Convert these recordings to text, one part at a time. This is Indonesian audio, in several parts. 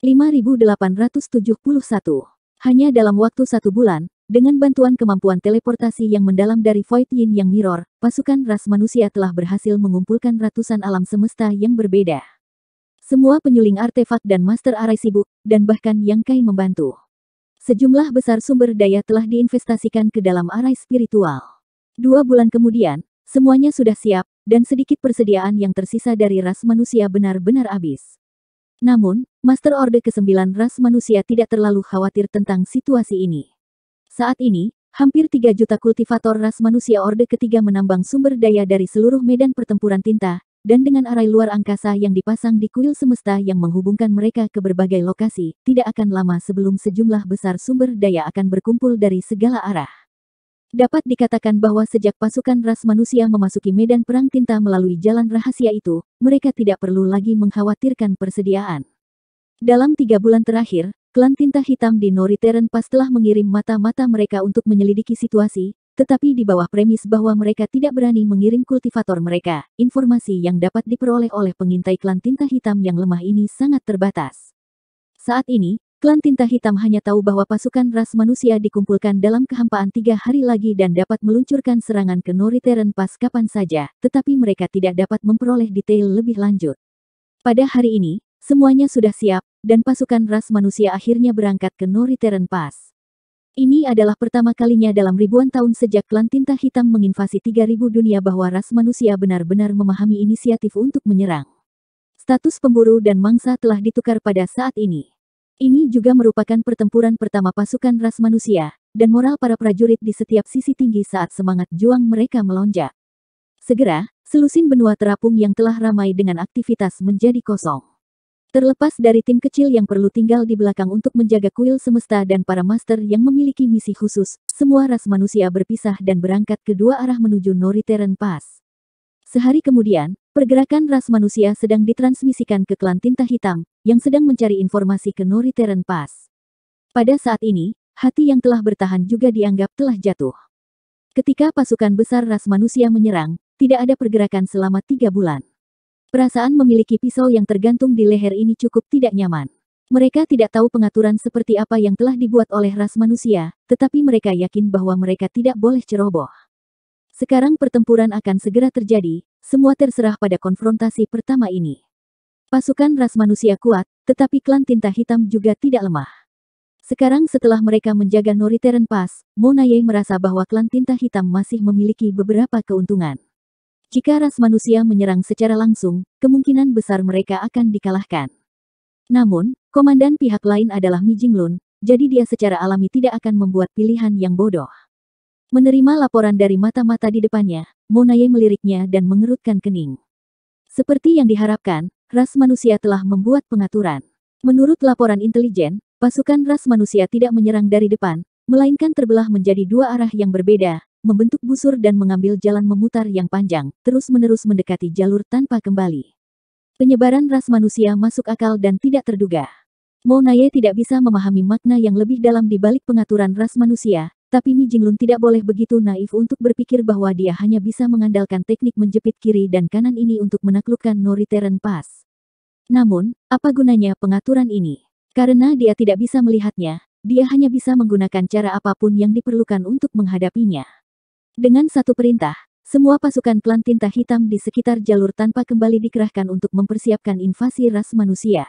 5871. Hanya dalam waktu satu bulan, dengan bantuan kemampuan teleportasi yang mendalam dari Void Yin Yang Mirror, pasukan ras manusia telah berhasil mengumpulkan ratusan alam semesta yang berbeda. Semua penyuling artefak dan master arai sibuk, dan bahkan Yang Kai membantu. Sejumlah besar sumber daya telah diinvestasikan ke dalam arai spiritual. Dua bulan kemudian, semuanya sudah siap, dan sedikit persediaan yang tersisa dari ras manusia benar-benar habis. Namun, Master Orde ke-9 ras manusia tidak terlalu khawatir tentang situasi ini. Saat ini, hampir 3 juta kultivator ras manusia Orde ketiga menambang sumber daya dari seluruh medan pertempuran tinta, dan dengan arai luar angkasa yang dipasang di kuil semesta yang menghubungkan mereka ke berbagai lokasi, tidak akan lama sebelum sejumlah besar sumber daya akan berkumpul dari segala arah. Dapat dikatakan bahwa sejak pasukan ras manusia memasuki medan perang tinta melalui jalan rahasia itu, mereka tidak perlu lagi mengkhawatirkan persediaan. Dalam tiga bulan terakhir, klan tinta hitam di Noriteren pas telah mengirim mata-mata mereka untuk menyelidiki situasi, tetapi di bawah premis bahwa mereka tidak berani mengirim kultivator mereka. Informasi yang dapat diperoleh oleh pengintai klan tinta hitam yang lemah ini sangat terbatas. Saat ini, Klan Tinta Hitam hanya tahu bahwa pasukan ras manusia dikumpulkan dalam kehampaan tiga hari lagi dan dapat meluncurkan serangan ke Noriteren pas kapan saja, tetapi mereka tidak dapat memperoleh detail lebih lanjut. Pada hari ini, semuanya sudah siap, dan pasukan ras manusia akhirnya berangkat ke Noriteren pas. Ini adalah pertama kalinya dalam ribuan tahun sejak klan Tinta Hitam menginvasi 3000 dunia bahwa ras manusia benar-benar memahami inisiatif untuk menyerang. Status pemburu dan mangsa telah ditukar pada saat ini. Ini juga merupakan pertempuran pertama pasukan ras manusia, dan moral para prajurit di setiap sisi tinggi saat semangat juang mereka melonjak. Segera, selusin benua terapung yang telah ramai dengan aktivitas menjadi kosong. Terlepas dari tim kecil yang perlu tinggal di belakang untuk menjaga kuil semesta dan para master yang memiliki misi khusus, semua ras manusia berpisah dan berangkat ke dua arah menuju Noriteren Pass. Sehari kemudian, Pergerakan ras manusia sedang ditransmisikan ke klan tinta hitam, yang sedang mencari informasi ke Noriteren Pass. Pada saat ini, hati yang telah bertahan juga dianggap telah jatuh. Ketika pasukan besar ras manusia menyerang, tidak ada pergerakan selama tiga bulan. Perasaan memiliki pisau yang tergantung di leher ini cukup tidak nyaman. Mereka tidak tahu pengaturan seperti apa yang telah dibuat oleh ras manusia, tetapi mereka yakin bahwa mereka tidak boleh ceroboh. Sekarang pertempuran akan segera terjadi, semua terserah pada konfrontasi pertama ini. Pasukan ras manusia kuat, tetapi klan tinta hitam juga tidak lemah. Sekarang setelah mereka menjaga Noriteren Pass, Monaye merasa bahwa klan tinta hitam masih memiliki beberapa keuntungan. Jika ras manusia menyerang secara langsung, kemungkinan besar mereka akan dikalahkan. Namun, komandan pihak lain adalah Mi Jinglun, jadi dia secara alami tidak akan membuat pilihan yang bodoh. Menerima laporan dari mata-mata di depannya, Monaye meliriknya dan mengerutkan kening. Seperti yang diharapkan, ras manusia telah membuat pengaturan. Menurut laporan intelijen, pasukan ras manusia tidak menyerang dari depan, melainkan terbelah menjadi dua arah yang berbeda, membentuk busur dan mengambil jalan memutar yang panjang, terus-menerus mendekati jalur tanpa kembali. Penyebaran ras manusia masuk akal dan tidak terduga. Monaye tidak bisa memahami makna yang lebih dalam di balik pengaturan ras manusia, tapi Mi Jinglun tidak boleh begitu naif untuk berpikir bahwa dia hanya bisa mengandalkan teknik menjepit kiri dan kanan ini untuk menaklukkan Teren Pass. Namun, apa gunanya pengaturan ini? Karena dia tidak bisa melihatnya, dia hanya bisa menggunakan cara apapun yang diperlukan untuk menghadapinya. Dengan satu perintah, semua pasukan klan tinta hitam di sekitar jalur tanpa kembali dikerahkan untuk mempersiapkan invasi ras manusia.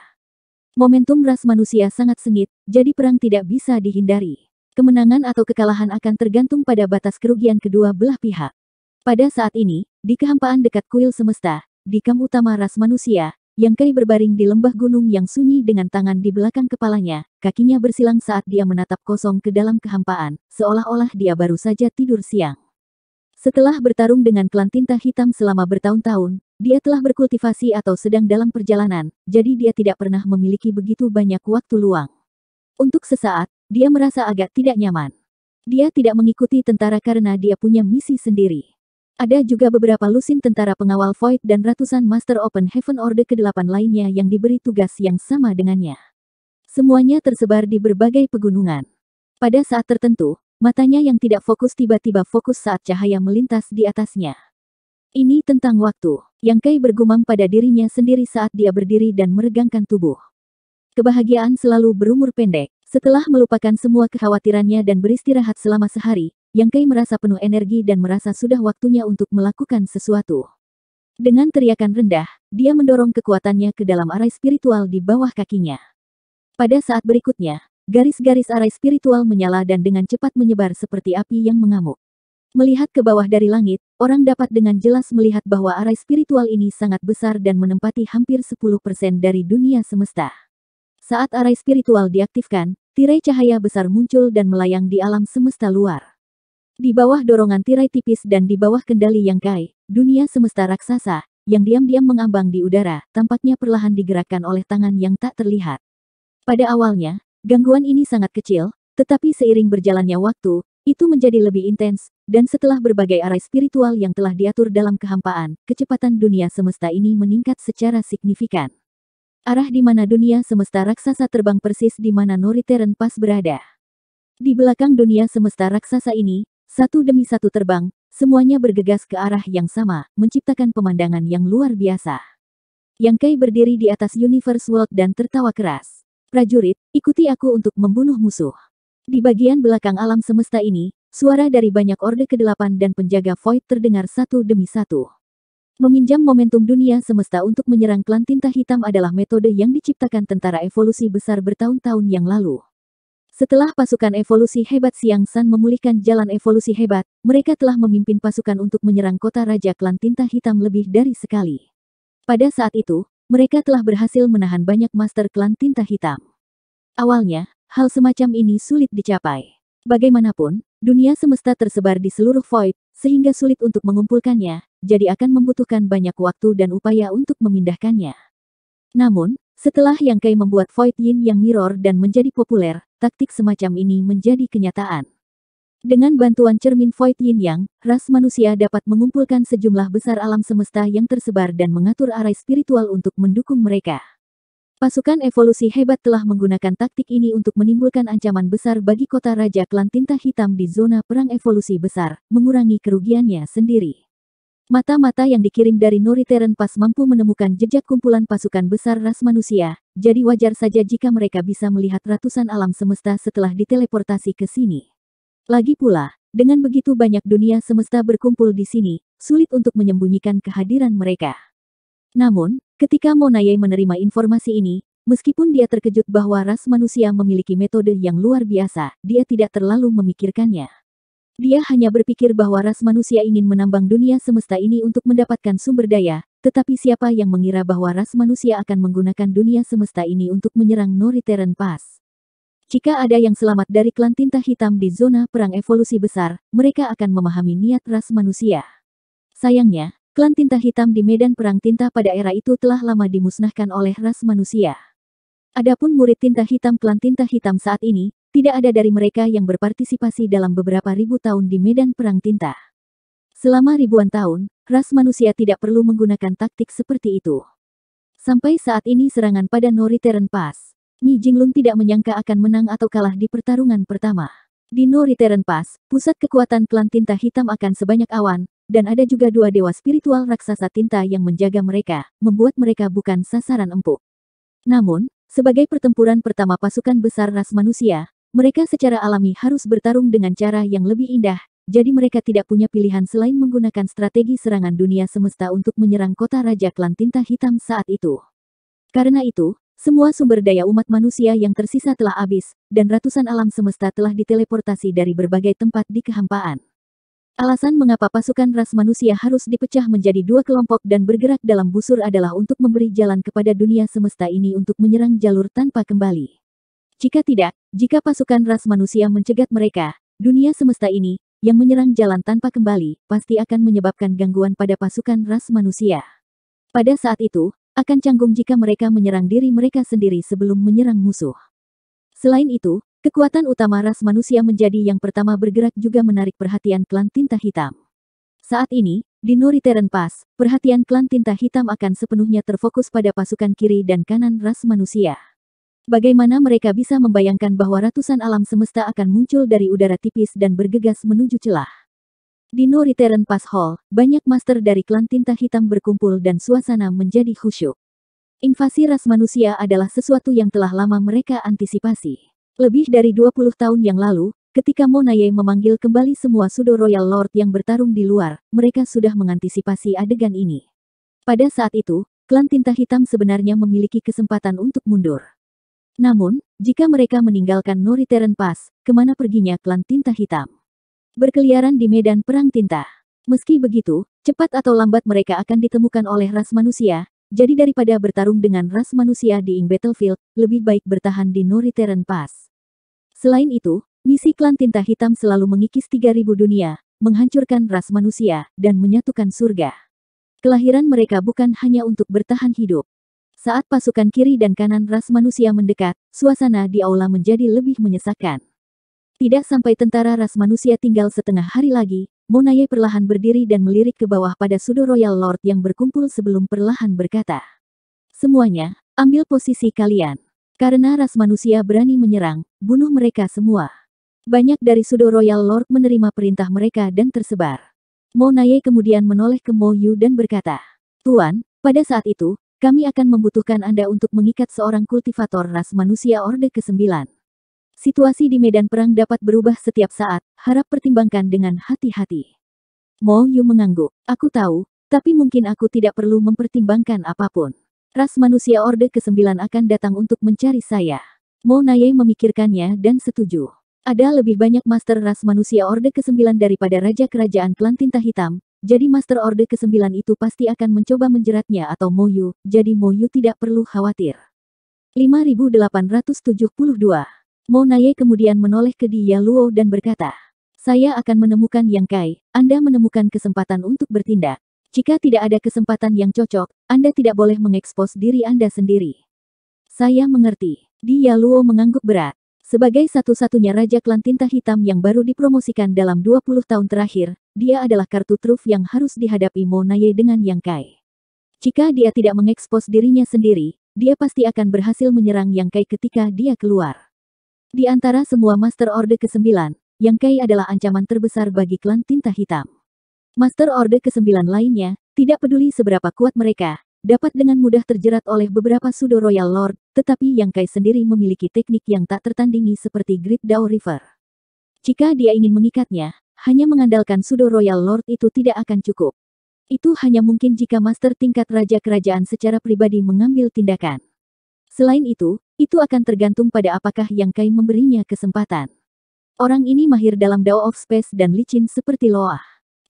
Momentum ras manusia sangat sengit, jadi perang tidak bisa dihindari. Kemenangan atau kekalahan akan tergantung pada batas kerugian kedua belah pihak. Pada saat ini, di kehampaan dekat kuil semesta, di kam utama ras manusia, yang Kai berbaring di lembah gunung yang sunyi dengan tangan di belakang kepalanya, kakinya bersilang saat dia menatap kosong ke dalam kehampaan, seolah-olah dia baru saja tidur siang. Setelah bertarung dengan klan tinta hitam selama bertahun-tahun, dia telah berkultivasi atau sedang dalam perjalanan, jadi dia tidak pernah memiliki begitu banyak waktu luang. Untuk sesaat, dia merasa agak tidak nyaman. Dia tidak mengikuti tentara karena dia punya misi sendiri. Ada juga beberapa lusin tentara pengawal Void dan ratusan Master Open Heaven Order ke-8 lainnya yang diberi tugas yang sama dengannya. Semuanya tersebar di berbagai pegunungan. Pada saat tertentu, matanya yang tidak fokus tiba-tiba fokus saat cahaya melintas di atasnya. Ini tentang waktu, yang Kai bergumam pada dirinya sendiri saat dia berdiri dan meregangkan tubuh. Kebahagiaan selalu berumur pendek. Setelah melupakan semua kekhawatirannya dan beristirahat selama sehari, Yang Kai merasa penuh energi dan merasa sudah waktunya untuk melakukan sesuatu. Dengan teriakan rendah, dia mendorong kekuatannya ke dalam arai spiritual di bawah kakinya. Pada saat berikutnya, garis-garis arai spiritual menyala dan dengan cepat menyebar seperti api yang mengamuk. Melihat ke bawah dari langit, orang dapat dengan jelas melihat bahwa arai spiritual ini sangat besar dan menempati hampir 10% dari dunia semesta. Saat arai spiritual diaktifkan, tirai cahaya besar muncul dan melayang di alam semesta luar. Di bawah dorongan tirai tipis dan di bawah kendali yang kai, dunia semesta raksasa, yang diam-diam mengambang di udara, tampaknya perlahan digerakkan oleh tangan yang tak terlihat. Pada awalnya, gangguan ini sangat kecil, tetapi seiring berjalannya waktu, itu menjadi lebih intens, dan setelah berbagai arai spiritual yang telah diatur dalam kehampaan, kecepatan dunia semesta ini meningkat secara signifikan. Arah di mana dunia semesta raksasa terbang persis di mana Noriteren pas berada. Di belakang dunia semesta raksasa ini, satu demi satu terbang, semuanya bergegas ke arah yang sama, menciptakan pemandangan yang luar biasa. Yang Kai berdiri di atas Universe World dan tertawa keras. Prajurit, ikuti aku untuk membunuh musuh. Di bagian belakang alam semesta ini, suara dari banyak Orde ke-8 dan penjaga Void terdengar satu demi satu. Meminjam momentum dunia semesta untuk menyerang klan tinta hitam adalah metode yang diciptakan tentara evolusi besar bertahun-tahun yang lalu. Setelah pasukan evolusi hebat Siang San memulihkan jalan evolusi hebat, mereka telah memimpin pasukan untuk menyerang kota Raja Klan Tinta Hitam lebih dari sekali. Pada saat itu, mereka telah berhasil menahan banyak master klan Tinta Hitam. Awalnya, hal semacam ini sulit dicapai. Bagaimanapun, dunia semesta tersebar di seluruh void, sehingga sulit untuk mengumpulkannya, jadi akan membutuhkan banyak waktu dan upaya untuk memindahkannya. Namun, setelah Yang Kai membuat Void Yin yang mirror dan menjadi populer, taktik semacam ini menjadi kenyataan. Dengan bantuan cermin Void Yin Yang, ras manusia dapat mengumpulkan sejumlah besar alam semesta yang tersebar dan mengatur arai spiritual untuk mendukung mereka. Pasukan evolusi hebat telah menggunakan taktik ini untuk menimbulkan ancaman besar bagi kota Raja Klan Tinta Hitam di zona perang evolusi besar, mengurangi kerugiannya sendiri. Mata-mata yang dikirim dari Teren pas mampu menemukan jejak kumpulan pasukan besar ras manusia, jadi wajar saja jika mereka bisa melihat ratusan alam semesta setelah diteleportasi ke sini. Lagi pula, dengan begitu banyak dunia semesta berkumpul di sini, sulit untuk menyembunyikan kehadiran mereka. Namun, ketika Monaye menerima informasi ini, meskipun dia terkejut bahwa ras manusia memiliki metode yang luar biasa, dia tidak terlalu memikirkannya. Dia hanya berpikir bahwa ras manusia ingin menambang dunia semesta ini untuk mendapatkan sumber daya, tetapi siapa yang mengira bahwa ras manusia akan menggunakan dunia semesta ini untuk menyerang Noriteran Pass? Jika ada yang selamat dari klan tinta hitam di zona perang evolusi besar, mereka akan memahami niat ras manusia. Sayangnya, klan tinta hitam di medan perang tinta pada era itu telah lama dimusnahkan oleh ras manusia. Adapun murid tinta hitam klan tinta hitam saat ini, tidak ada dari mereka yang berpartisipasi dalam beberapa ribu tahun di medan perang tinta. Selama ribuan tahun, ras manusia tidak perlu menggunakan taktik seperti itu. Sampai saat ini serangan pada Norithern Pass, Nyi Jinglung tidak menyangka akan menang atau kalah di pertarungan pertama. Di Norithern Pass, pusat kekuatan klan tinta hitam akan sebanyak awan, dan ada juga dua dewa spiritual raksasa tinta yang menjaga mereka, membuat mereka bukan sasaran empuk. Namun, sebagai pertempuran pertama pasukan besar ras manusia, mereka secara alami harus bertarung dengan cara yang lebih indah, jadi mereka tidak punya pilihan selain menggunakan strategi serangan dunia semesta untuk menyerang kota Raja Klan Tinta Hitam saat itu. Karena itu, semua sumber daya umat manusia yang tersisa telah habis, dan ratusan alam semesta telah diteleportasi dari berbagai tempat di kehampaan. Alasan mengapa pasukan ras manusia harus dipecah menjadi dua kelompok dan bergerak dalam busur adalah untuk memberi jalan kepada dunia semesta ini untuk menyerang jalur tanpa kembali. Jika tidak, jika pasukan ras manusia mencegat mereka, dunia semesta ini, yang menyerang jalan tanpa kembali, pasti akan menyebabkan gangguan pada pasukan ras manusia. Pada saat itu, akan canggung jika mereka menyerang diri mereka sendiri sebelum menyerang musuh. Selain itu, kekuatan utama ras manusia menjadi yang pertama bergerak juga menarik perhatian klan tinta hitam. Saat ini, di Noriteren Pass, perhatian klan tinta hitam akan sepenuhnya terfokus pada pasukan kiri dan kanan ras manusia. Bagaimana mereka bisa membayangkan bahwa ratusan alam semesta akan muncul dari udara tipis dan bergegas menuju celah? Di No Pass Hall, banyak master dari klan tinta hitam berkumpul dan suasana menjadi khusyuk. Invasi ras manusia adalah sesuatu yang telah lama mereka antisipasi. Lebih dari 20 tahun yang lalu, ketika Monaye memanggil kembali semua Sudo Royal Lord yang bertarung di luar, mereka sudah mengantisipasi adegan ini. Pada saat itu, klan tinta hitam sebenarnya memiliki kesempatan untuk mundur. Namun, jika mereka meninggalkan Noritheren Pass, kemana perginya klan tinta hitam? Berkeliaran di medan perang tinta. Meski begitu, cepat atau lambat mereka akan ditemukan oleh ras manusia, jadi daripada bertarung dengan ras manusia di Ing Battlefield, lebih baik bertahan di Noritheren Pass. Selain itu, misi klan tinta hitam selalu mengikis 3000 dunia, menghancurkan ras manusia, dan menyatukan surga. Kelahiran mereka bukan hanya untuk bertahan hidup, saat pasukan kiri dan kanan ras manusia mendekat, suasana di aula menjadi lebih menyesakkan. Tidak sampai tentara ras manusia tinggal setengah hari lagi, Monaye perlahan berdiri dan melirik ke bawah pada sudo Royal Lord yang berkumpul sebelum perlahan berkata. Semuanya, ambil posisi kalian. Karena ras manusia berani menyerang, bunuh mereka semua. Banyak dari sudo Royal Lord menerima perintah mereka dan tersebar. Monaye kemudian menoleh ke Mo Yu dan berkata, Tuan, pada saat itu, kami akan membutuhkan Anda untuk mengikat seorang kultivator ras manusia Orde ke-9. Situasi di medan perang dapat berubah setiap saat, harap pertimbangkan dengan hati-hati. Mo Yu mengangguk. Aku tahu, tapi mungkin aku tidak perlu mempertimbangkan apapun. Ras manusia Orde ke-9 akan datang untuk mencari saya. Mo Naye memikirkannya dan setuju. Ada lebih banyak master ras manusia Orde ke-9 daripada Raja Kerajaan Klan Tinta Hitam, jadi Master Orde ke-9 itu pasti akan mencoba menjeratnya atau Moyu, jadi Moyu tidak perlu khawatir. 5872 Monaye kemudian menoleh ke Dia Luo dan berkata, Saya akan menemukan Yang Kai, Anda menemukan kesempatan untuk bertindak. Jika tidak ada kesempatan yang cocok, Anda tidak boleh mengekspos diri Anda sendiri. Saya mengerti. Dia Luo mengangguk berat. Sebagai satu-satunya Raja Klan Tinta Hitam yang baru dipromosikan dalam 20 tahun terakhir, dia adalah kartu truf yang harus dihadapi Monaye dengan Yang Kai. Jika dia tidak mengekspos dirinya sendiri, dia pasti akan berhasil menyerang Yang Kai ketika dia keluar. Di antara semua Master Order ke-9, Yang Kai adalah ancaman terbesar bagi klan Tinta Hitam. Master Order ke-9 lainnya, tidak peduli seberapa kuat mereka, dapat dengan mudah terjerat oleh beberapa sudo Royal Lord, tetapi Yang Kai sendiri memiliki teknik yang tak tertandingi seperti Great Dao River. Jika dia ingin mengikatnya, hanya mengandalkan sudo Royal Lord itu tidak akan cukup. Itu hanya mungkin jika master tingkat raja kerajaan secara pribadi mengambil tindakan. Selain itu, itu akan tergantung pada apakah Yang Kai memberinya kesempatan. Orang ini mahir dalam Dao of Space dan licin seperti loa.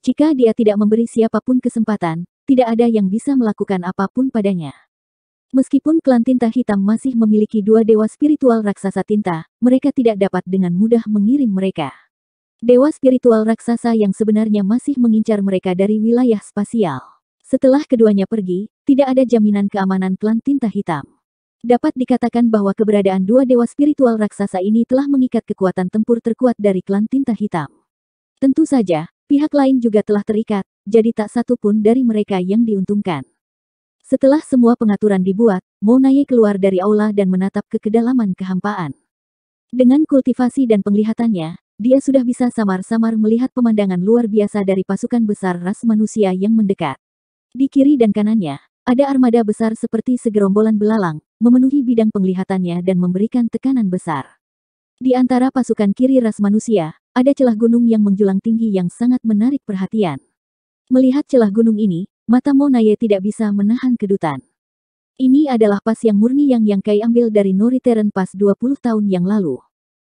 Jika dia tidak memberi siapapun kesempatan, tidak ada yang bisa melakukan apapun padanya. Meskipun klan tinta hitam masih memiliki dua dewa spiritual raksasa tinta, mereka tidak dapat dengan mudah mengirim mereka. Dewa spiritual raksasa yang sebenarnya masih mengincar mereka dari wilayah spasial. Setelah keduanya pergi, tidak ada jaminan keamanan klan tinta hitam. Dapat dikatakan bahwa keberadaan dua dewa spiritual raksasa ini telah mengikat kekuatan tempur terkuat dari klan tinta hitam. Tentu saja, pihak lain juga telah terikat, jadi tak satu pun dari mereka yang diuntungkan. Setelah semua pengaturan dibuat, Monaye keluar dari aula dan menatap ke kedalaman kehampaan. Dengan kultivasi dan penglihatannya, dia sudah bisa samar-samar melihat pemandangan luar biasa dari pasukan besar ras manusia yang mendekat. Di kiri dan kanannya, ada armada besar seperti segerombolan belalang, memenuhi bidang penglihatannya dan memberikan tekanan besar. Di antara pasukan kiri ras manusia, ada celah gunung yang menjulang tinggi yang sangat menarik perhatian. Melihat celah gunung ini, mata Monaye tidak bisa menahan kedutan. Ini adalah pas yang murni yang Yang Kai ambil dari Noriteren pas 20 tahun yang lalu.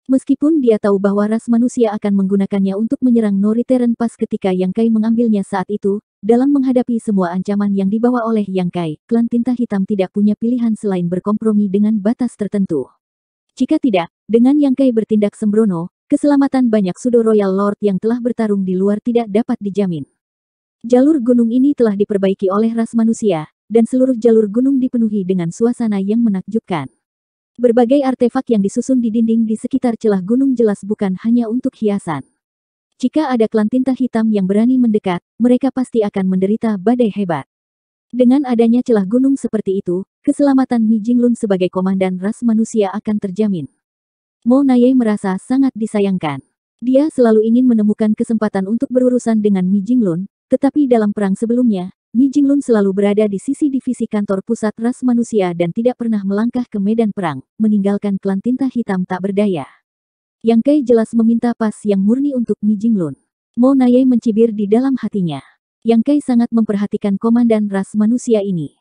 Meskipun dia tahu bahwa ras manusia akan menggunakannya untuk menyerang Noriteren pas ketika Yang Kai mengambilnya saat itu, dalam menghadapi semua ancaman yang dibawa oleh Yang Kai, klan tinta hitam tidak punya pilihan selain berkompromi dengan batas tertentu. Jika tidak, dengan Yang Kai bertindak sembrono, keselamatan banyak sudo Royal Lord yang telah bertarung di luar tidak dapat dijamin. Jalur gunung ini telah diperbaiki oleh ras manusia, dan seluruh jalur gunung dipenuhi dengan suasana yang menakjubkan. Berbagai artefak yang disusun di dinding di sekitar celah gunung jelas bukan hanya untuk hiasan. Jika ada klan tinta hitam yang berani mendekat, mereka pasti akan menderita badai hebat. Dengan adanya celah gunung seperti itu, keselamatan Mi Jinglun sebagai komandan ras manusia akan terjamin. Mo Naye merasa sangat disayangkan. Dia selalu ingin menemukan kesempatan untuk berurusan dengan Mi Jinglun, tetapi dalam perang sebelumnya, Mi Lun selalu berada di sisi divisi kantor pusat ras manusia dan tidak pernah melangkah ke medan perang, meninggalkan klan tinta hitam tak berdaya. Yang Kai jelas meminta pas yang murni untuk Mi Lun. Mo Naye mencibir di dalam hatinya. Yang Kai sangat memperhatikan komandan ras manusia ini.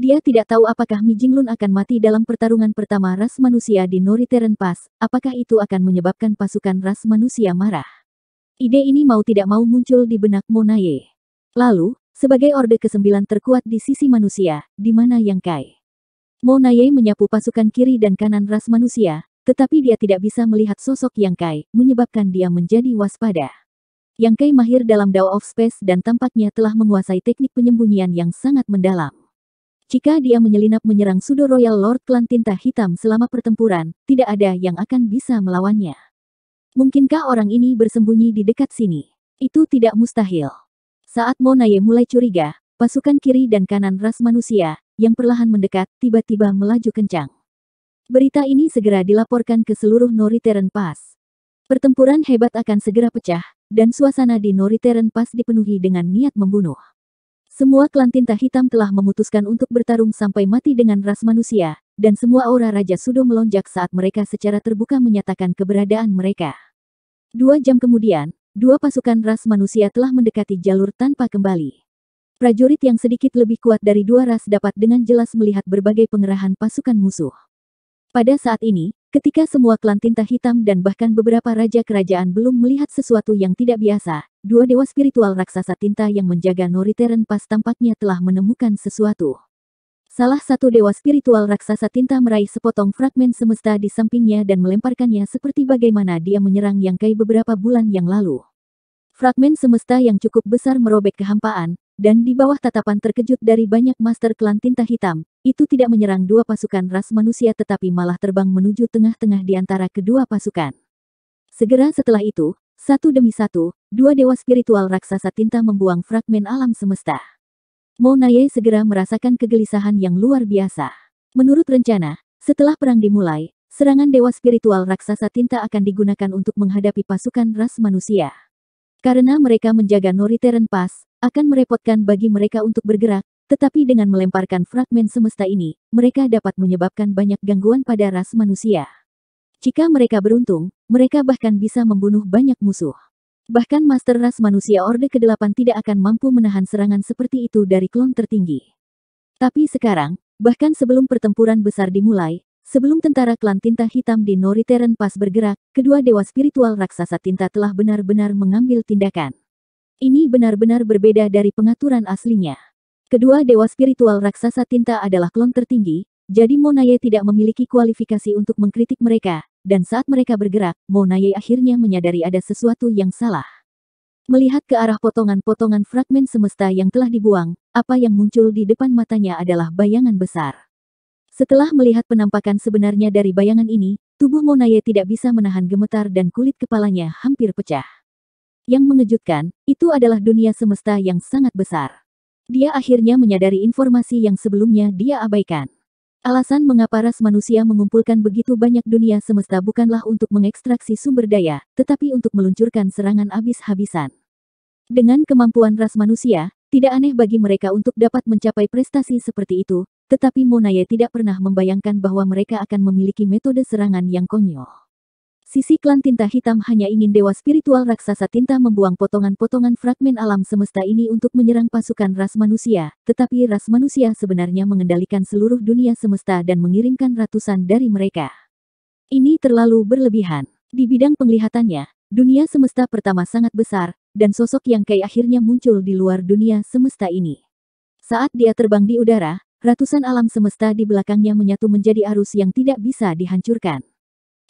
Dia tidak tahu apakah Mi Lun akan mati dalam pertarungan pertama ras manusia di Noriteren Pass, apakah itu akan menyebabkan pasukan ras manusia marah. Ide ini mau tidak mau muncul di benak Monaye. Lalu, sebagai orde ke-9 terkuat di sisi manusia, di mana Yang Kai. Monaye menyapu pasukan kiri dan kanan ras manusia, tetapi dia tidak bisa melihat sosok Yang Kai, menyebabkan dia menjadi waspada. Yang Kai mahir dalam Dao of Space dan tampaknya telah menguasai teknik penyembunyian yang sangat mendalam. Jika dia menyelinap menyerang Sudo Royal Lord Klan Tinta Hitam selama pertempuran, tidak ada yang akan bisa melawannya. Mungkinkah orang ini bersembunyi di dekat sini? Itu tidak mustahil. Saat Monaye mulai curiga, pasukan kiri dan kanan ras manusia, yang perlahan mendekat, tiba-tiba melaju kencang. Berita ini segera dilaporkan ke seluruh Noriteren Pass. Pertempuran hebat akan segera pecah, dan suasana di Noriteren Pass dipenuhi dengan niat membunuh. Semua klan tinta hitam telah memutuskan untuk bertarung sampai mati dengan ras manusia, dan semua aura Raja Sudo melonjak saat mereka secara terbuka menyatakan keberadaan mereka. Dua jam kemudian, dua pasukan ras manusia telah mendekati jalur tanpa kembali. Prajurit yang sedikit lebih kuat dari dua ras dapat dengan jelas melihat berbagai pengerahan pasukan musuh. Pada saat ini, Ketika semua klan tinta hitam dan bahkan beberapa raja kerajaan belum melihat sesuatu yang tidak biasa, dua dewa spiritual raksasa tinta yang menjaga Noriteren pas tampaknya telah menemukan sesuatu. Salah satu dewa spiritual raksasa tinta meraih sepotong fragmen semesta di sampingnya dan melemparkannya seperti bagaimana dia menyerang yang kai beberapa bulan yang lalu. Fragmen semesta yang cukup besar merobek kehampaan, dan di bawah tatapan terkejut dari banyak master klan tinta hitam, itu tidak menyerang dua pasukan ras manusia tetapi malah terbang menuju tengah-tengah di antara kedua pasukan. Segera setelah itu, satu demi satu, dua dewa spiritual raksasa tinta membuang fragmen alam semesta. Monaye segera merasakan kegelisahan yang luar biasa. Menurut rencana, setelah perang dimulai, serangan dewa spiritual raksasa tinta akan digunakan untuk menghadapi pasukan ras manusia. Karena mereka menjaga Noriteren Pass, akan merepotkan bagi mereka untuk bergerak, tetapi dengan melemparkan fragmen semesta ini, mereka dapat menyebabkan banyak gangguan pada ras manusia. Jika mereka beruntung, mereka bahkan bisa membunuh banyak musuh. Bahkan Master Ras manusia Orde ke-8 tidak akan mampu menahan serangan seperti itu dari klon tertinggi. Tapi sekarang, bahkan sebelum pertempuran besar dimulai, sebelum tentara klan tinta hitam di Noriteren pas bergerak, kedua dewa spiritual raksasa tinta telah benar-benar mengambil tindakan. Ini benar-benar berbeda dari pengaturan aslinya. Kedua dewa spiritual raksasa tinta adalah klon tertinggi, jadi Monaye tidak memiliki kualifikasi untuk mengkritik mereka, dan saat mereka bergerak, Monaye akhirnya menyadari ada sesuatu yang salah. Melihat ke arah potongan-potongan fragmen semesta yang telah dibuang, apa yang muncul di depan matanya adalah bayangan besar. Setelah melihat penampakan sebenarnya dari bayangan ini, tubuh Monaye tidak bisa menahan gemetar dan kulit kepalanya hampir pecah. Yang mengejutkan, itu adalah dunia semesta yang sangat besar. Dia akhirnya menyadari informasi yang sebelumnya dia abaikan. Alasan mengapa ras manusia mengumpulkan begitu banyak dunia semesta bukanlah untuk mengekstraksi sumber daya, tetapi untuk meluncurkan serangan habis-habisan. Dengan kemampuan ras manusia, tidak aneh bagi mereka untuk dapat mencapai prestasi seperti itu, tetapi Monaye tidak pernah membayangkan bahwa mereka akan memiliki metode serangan yang konyol. Sisi klan tinta hitam hanya ingin dewa spiritual raksasa tinta membuang potongan-potongan fragmen alam semesta ini untuk menyerang pasukan ras manusia, tetapi ras manusia sebenarnya mengendalikan seluruh dunia semesta dan mengirimkan ratusan dari mereka. Ini terlalu berlebihan. Di bidang penglihatannya, dunia semesta pertama sangat besar, dan sosok yang Kei akhirnya muncul di luar dunia semesta ini. Saat dia terbang di udara, ratusan alam semesta di belakangnya menyatu menjadi arus yang tidak bisa dihancurkan.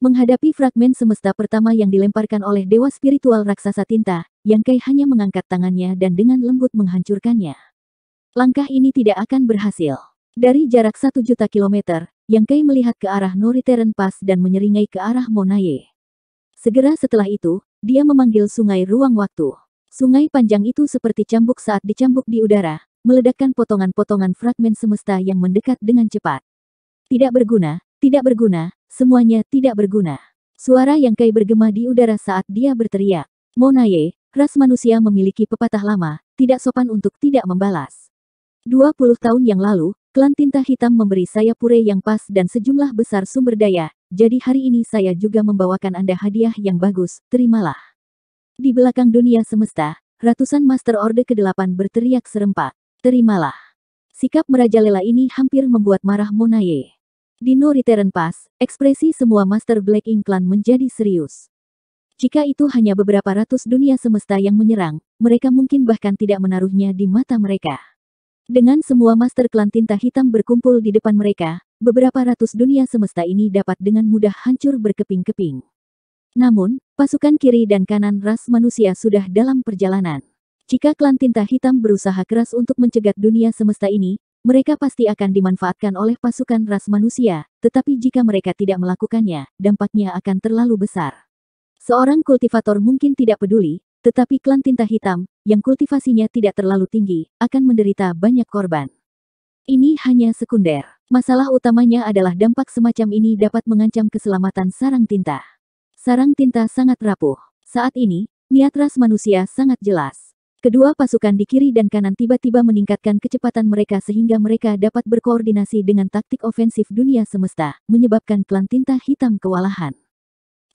Menghadapi fragmen semesta pertama yang dilemparkan oleh dewa spiritual raksasa tinta, Yang Kai hanya mengangkat tangannya dan dengan lembut menghancurkannya. Langkah ini tidak akan berhasil. Dari jarak satu juta kilometer, Yang Kai melihat ke arah Noriteren Pass dan menyeringai ke arah Monaye. Segera setelah itu, dia memanggil sungai ruang waktu. Sungai panjang itu seperti cambuk saat dicambuk di udara, meledakkan potongan-potongan fragmen semesta yang mendekat dengan cepat. Tidak berguna, tidak berguna, Semuanya tidak berguna. Suara yang Kai bergema di udara saat dia berteriak. Monaye, ras manusia memiliki pepatah lama, tidak sopan untuk tidak membalas. 20 tahun yang lalu, klan tinta hitam memberi saya pure yang pas dan sejumlah besar sumber daya, jadi hari ini saya juga membawakan Anda hadiah yang bagus, terimalah. Di belakang dunia semesta, ratusan Master Orde ke-8 berteriak serempak, terimalah. Sikap merajalela ini hampir membuat marah Monaye. No Return Pass, ekspresi semua Master Black Ink Clan menjadi serius. Jika itu hanya beberapa ratus dunia semesta yang menyerang, mereka mungkin bahkan tidak menaruhnya di mata mereka. Dengan semua Master Klan Tinta Hitam berkumpul di depan mereka, beberapa ratus dunia semesta ini dapat dengan mudah hancur berkeping-keping. Namun, pasukan kiri dan kanan ras manusia sudah dalam perjalanan. Jika klan tinta hitam berusaha keras untuk mencegat dunia semesta ini, mereka pasti akan dimanfaatkan oleh pasukan ras manusia, tetapi jika mereka tidak melakukannya, dampaknya akan terlalu besar. Seorang kultivator mungkin tidak peduli, tetapi klan tinta hitam, yang kultivasinya tidak terlalu tinggi, akan menderita banyak korban. Ini hanya sekunder. Masalah utamanya adalah dampak semacam ini dapat mengancam keselamatan sarang tinta. Sarang tinta sangat rapuh. Saat ini, niat ras manusia sangat jelas. Kedua pasukan di kiri dan kanan tiba-tiba meningkatkan kecepatan mereka sehingga mereka dapat berkoordinasi dengan taktik ofensif dunia semesta, menyebabkan klan tinta hitam kewalahan.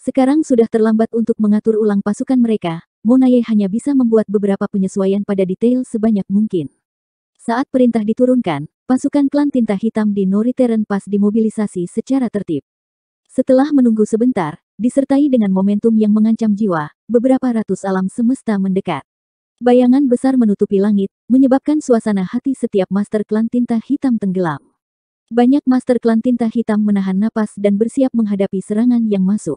Sekarang sudah terlambat untuk mengatur ulang pasukan mereka, Monaye hanya bisa membuat beberapa penyesuaian pada detail sebanyak mungkin. Saat perintah diturunkan, pasukan klan tinta hitam di Noriteren pas dimobilisasi secara tertib. Setelah menunggu sebentar, disertai dengan momentum yang mengancam jiwa, beberapa ratus alam semesta mendekat. Bayangan besar menutupi langit, menyebabkan suasana hati setiap master klan tinta hitam tenggelam. Banyak master klan tinta hitam menahan napas dan bersiap menghadapi serangan yang masuk.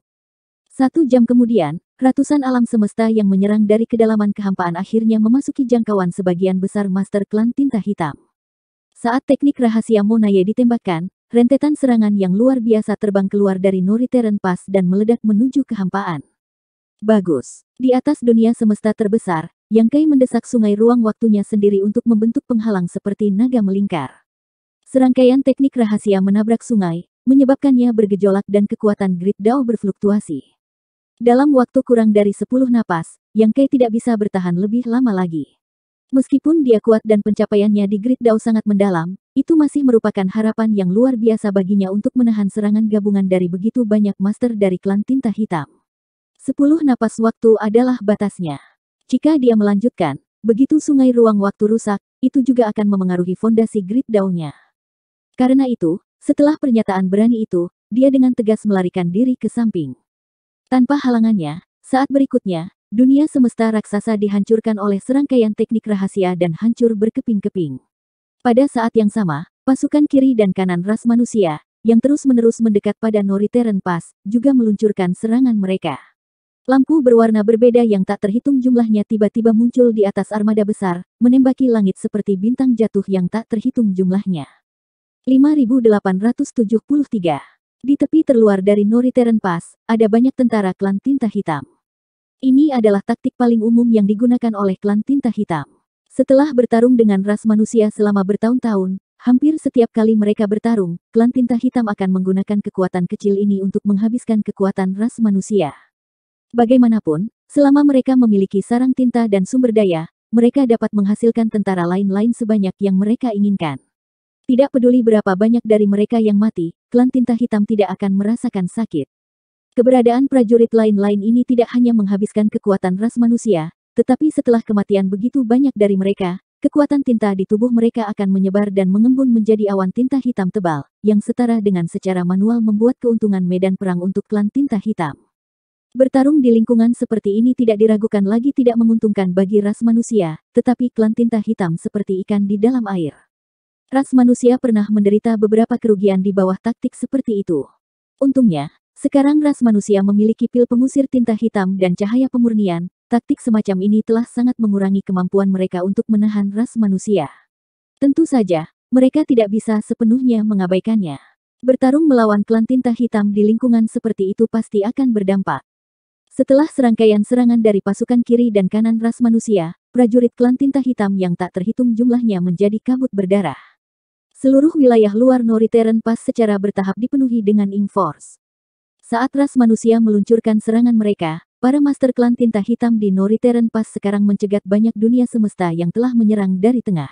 Satu jam kemudian, ratusan alam semesta yang menyerang dari kedalaman kehampaan akhirnya memasuki jangkauan sebagian besar master klan tinta hitam. Saat teknik rahasia Monaye ditembakkan, rentetan serangan yang luar biasa terbang keluar dari Noriteren Pass dan meledak menuju kehampaan. Bagus. Di atas dunia semesta terbesar, yang Kai mendesak sungai ruang waktunya sendiri untuk membentuk penghalang seperti naga melingkar. Serangkaian teknik rahasia menabrak sungai, menyebabkannya bergejolak dan kekuatan grid Dao berfluktuasi. Dalam waktu kurang dari 10 napas, Yang Kai tidak bisa bertahan lebih lama lagi. Meskipun dia kuat dan pencapaiannya di Grid Dao sangat mendalam, itu masih merupakan harapan yang luar biasa baginya untuk menahan serangan gabungan dari begitu banyak master dari klan tinta hitam. Sepuluh napas waktu adalah batasnya. Jika dia melanjutkan, begitu sungai ruang waktu rusak, itu juga akan memengaruhi fondasi grid daunnya. Karena itu, setelah pernyataan berani itu, dia dengan tegas melarikan diri ke samping. Tanpa halangannya, saat berikutnya, dunia semesta raksasa dihancurkan oleh serangkaian teknik rahasia dan hancur berkeping-keping. Pada saat yang sama, pasukan kiri dan kanan ras manusia, yang terus-menerus mendekat pada Noriteren Pass, juga meluncurkan serangan mereka. Lampu berwarna berbeda yang tak terhitung jumlahnya tiba-tiba muncul di atas armada besar, menembaki langit seperti bintang jatuh yang tak terhitung jumlahnya. 5873 Di tepi terluar dari Noriteren Pass, ada banyak tentara klan tinta hitam. Ini adalah taktik paling umum yang digunakan oleh klan tinta hitam. Setelah bertarung dengan ras manusia selama bertahun-tahun, hampir setiap kali mereka bertarung, klan tinta hitam akan menggunakan kekuatan kecil ini untuk menghabiskan kekuatan ras manusia. Bagaimanapun, selama mereka memiliki sarang tinta dan sumber daya, mereka dapat menghasilkan tentara lain-lain sebanyak yang mereka inginkan. Tidak peduli berapa banyak dari mereka yang mati, klan tinta hitam tidak akan merasakan sakit. Keberadaan prajurit lain-lain ini tidak hanya menghabiskan kekuatan ras manusia, tetapi setelah kematian begitu banyak dari mereka, kekuatan tinta di tubuh mereka akan menyebar dan mengembun menjadi awan tinta hitam tebal, yang setara dengan secara manual membuat keuntungan medan perang untuk klan tinta hitam. Bertarung di lingkungan seperti ini tidak diragukan lagi tidak menguntungkan bagi ras manusia, tetapi klan tinta hitam seperti ikan di dalam air. Ras manusia pernah menderita beberapa kerugian di bawah taktik seperti itu. Untungnya, sekarang ras manusia memiliki pil pengusir tinta hitam dan cahaya pemurnian, taktik semacam ini telah sangat mengurangi kemampuan mereka untuk menahan ras manusia. Tentu saja, mereka tidak bisa sepenuhnya mengabaikannya. Bertarung melawan klan tinta hitam di lingkungan seperti itu pasti akan berdampak. Setelah serangkaian serangan dari pasukan kiri dan kanan ras manusia, prajurit klan tinta hitam yang tak terhitung jumlahnya menjadi kabut berdarah. Seluruh wilayah luar Noriteren Pass secara bertahap dipenuhi dengan Ink Saat ras manusia meluncurkan serangan mereka, para master klan tinta hitam di Noriteren Pass sekarang mencegat banyak dunia semesta yang telah menyerang dari tengah.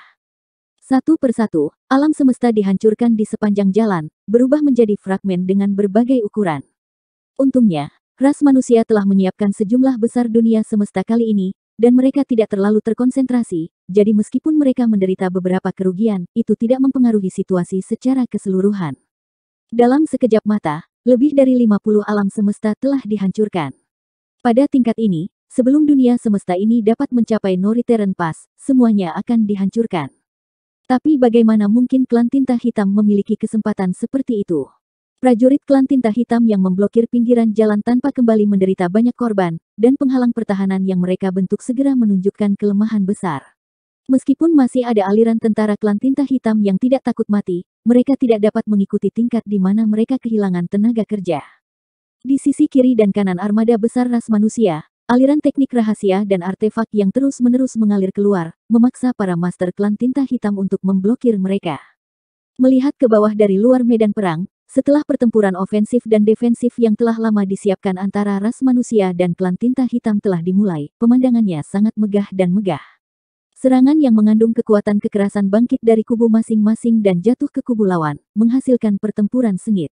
Satu persatu, alam semesta dihancurkan di sepanjang jalan, berubah menjadi fragmen dengan berbagai ukuran. Untungnya, Ras manusia telah menyiapkan sejumlah besar dunia semesta kali ini, dan mereka tidak terlalu terkonsentrasi, jadi meskipun mereka menderita beberapa kerugian, itu tidak mempengaruhi situasi secara keseluruhan. Dalam sekejap mata, lebih dari 50 alam semesta telah dihancurkan. Pada tingkat ini, sebelum dunia semesta ini dapat mencapai Noriteren Pass, semuanya akan dihancurkan. Tapi bagaimana mungkin klan tinta hitam memiliki kesempatan seperti itu? Prajurit klan tinta hitam yang memblokir pinggiran jalan tanpa kembali menderita banyak korban, dan penghalang pertahanan yang mereka bentuk segera menunjukkan kelemahan besar. Meskipun masih ada aliran tentara klan tinta hitam yang tidak takut mati, mereka tidak dapat mengikuti tingkat di mana mereka kehilangan tenaga kerja. Di sisi kiri dan kanan armada besar ras manusia, aliran teknik rahasia dan artefak yang terus-menerus mengalir keluar, memaksa para master klan tinta hitam untuk memblokir mereka. Melihat ke bawah dari luar medan perang, setelah pertempuran ofensif dan defensif yang telah lama disiapkan antara ras manusia dan klan tinta hitam telah dimulai, pemandangannya sangat megah dan megah. Serangan yang mengandung kekuatan kekerasan bangkit dari kubu masing-masing dan jatuh ke kubu lawan, menghasilkan pertempuran sengit.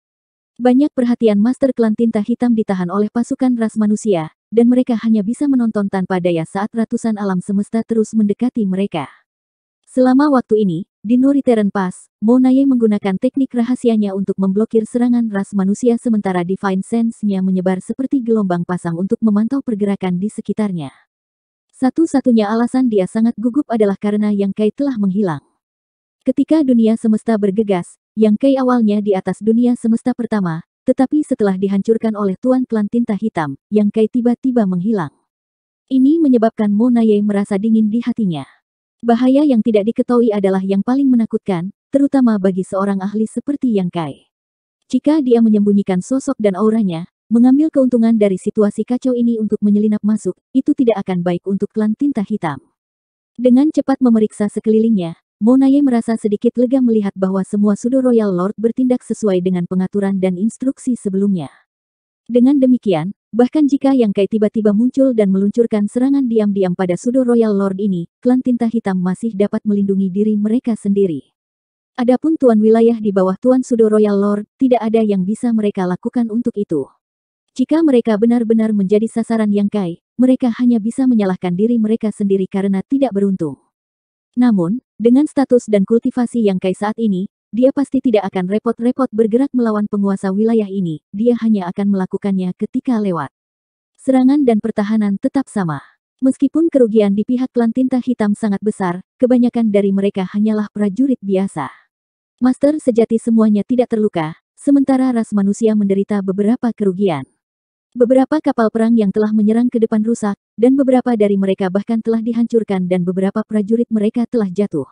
Banyak perhatian master klan tinta hitam ditahan oleh pasukan ras manusia, dan mereka hanya bisa menonton tanpa daya saat ratusan alam semesta terus mendekati mereka. Selama waktu ini, di Nuri Noriteren Pass, Monaye menggunakan teknik rahasianya untuk memblokir serangan ras manusia sementara Divine Sense-nya menyebar seperti gelombang pasang untuk memantau pergerakan di sekitarnya. Satu-satunya alasan dia sangat gugup adalah karena Yang Kai telah menghilang. Ketika dunia semesta bergegas, Yang Kai awalnya di atas dunia semesta pertama, tetapi setelah dihancurkan oleh Tuan Klan Tinta Hitam, Yang Kai tiba-tiba menghilang. Ini menyebabkan Monaye merasa dingin di hatinya. Bahaya yang tidak diketahui adalah yang paling menakutkan, terutama bagi seorang ahli seperti Yang Kai. Jika dia menyembunyikan sosok dan auranya, mengambil keuntungan dari situasi kacau ini untuk menyelinap masuk, itu tidak akan baik untuk klan tinta hitam. Dengan cepat memeriksa sekelilingnya, Monaye merasa sedikit lega melihat bahwa semua Sudo Royal Lord bertindak sesuai dengan pengaturan dan instruksi sebelumnya. Dengan demikian, Bahkan jika Yang Kai tiba-tiba muncul dan meluncurkan serangan diam-diam pada Sudo Royal Lord ini, klan tinta hitam masih dapat melindungi diri mereka sendiri. Adapun tuan wilayah di bawah tuan Sudo Royal Lord, tidak ada yang bisa mereka lakukan untuk itu. Jika mereka benar-benar menjadi sasaran Yang Kai, mereka hanya bisa menyalahkan diri mereka sendiri karena tidak beruntung. Namun, dengan status dan kultivasi Yang Kai saat ini, dia pasti tidak akan repot-repot bergerak melawan penguasa wilayah ini, dia hanya akan melakukannya ketika lewat. Serangan dan pertahanan tetap sama. Meskipun kerugian di pihak klan tinta hitam sangat besar, kebanyakan dari mereka hanyalah prajurit biasa. Master sejati semuanya tidak terluka, sementara ras manusia menderita beberapa kerugian. Beberapa kapal perang yang telah menyerang ke depan rusak, dan beberapa dari mereka bahkan telah dihancurkan dan beberapa prajurit mereka telah jatuh.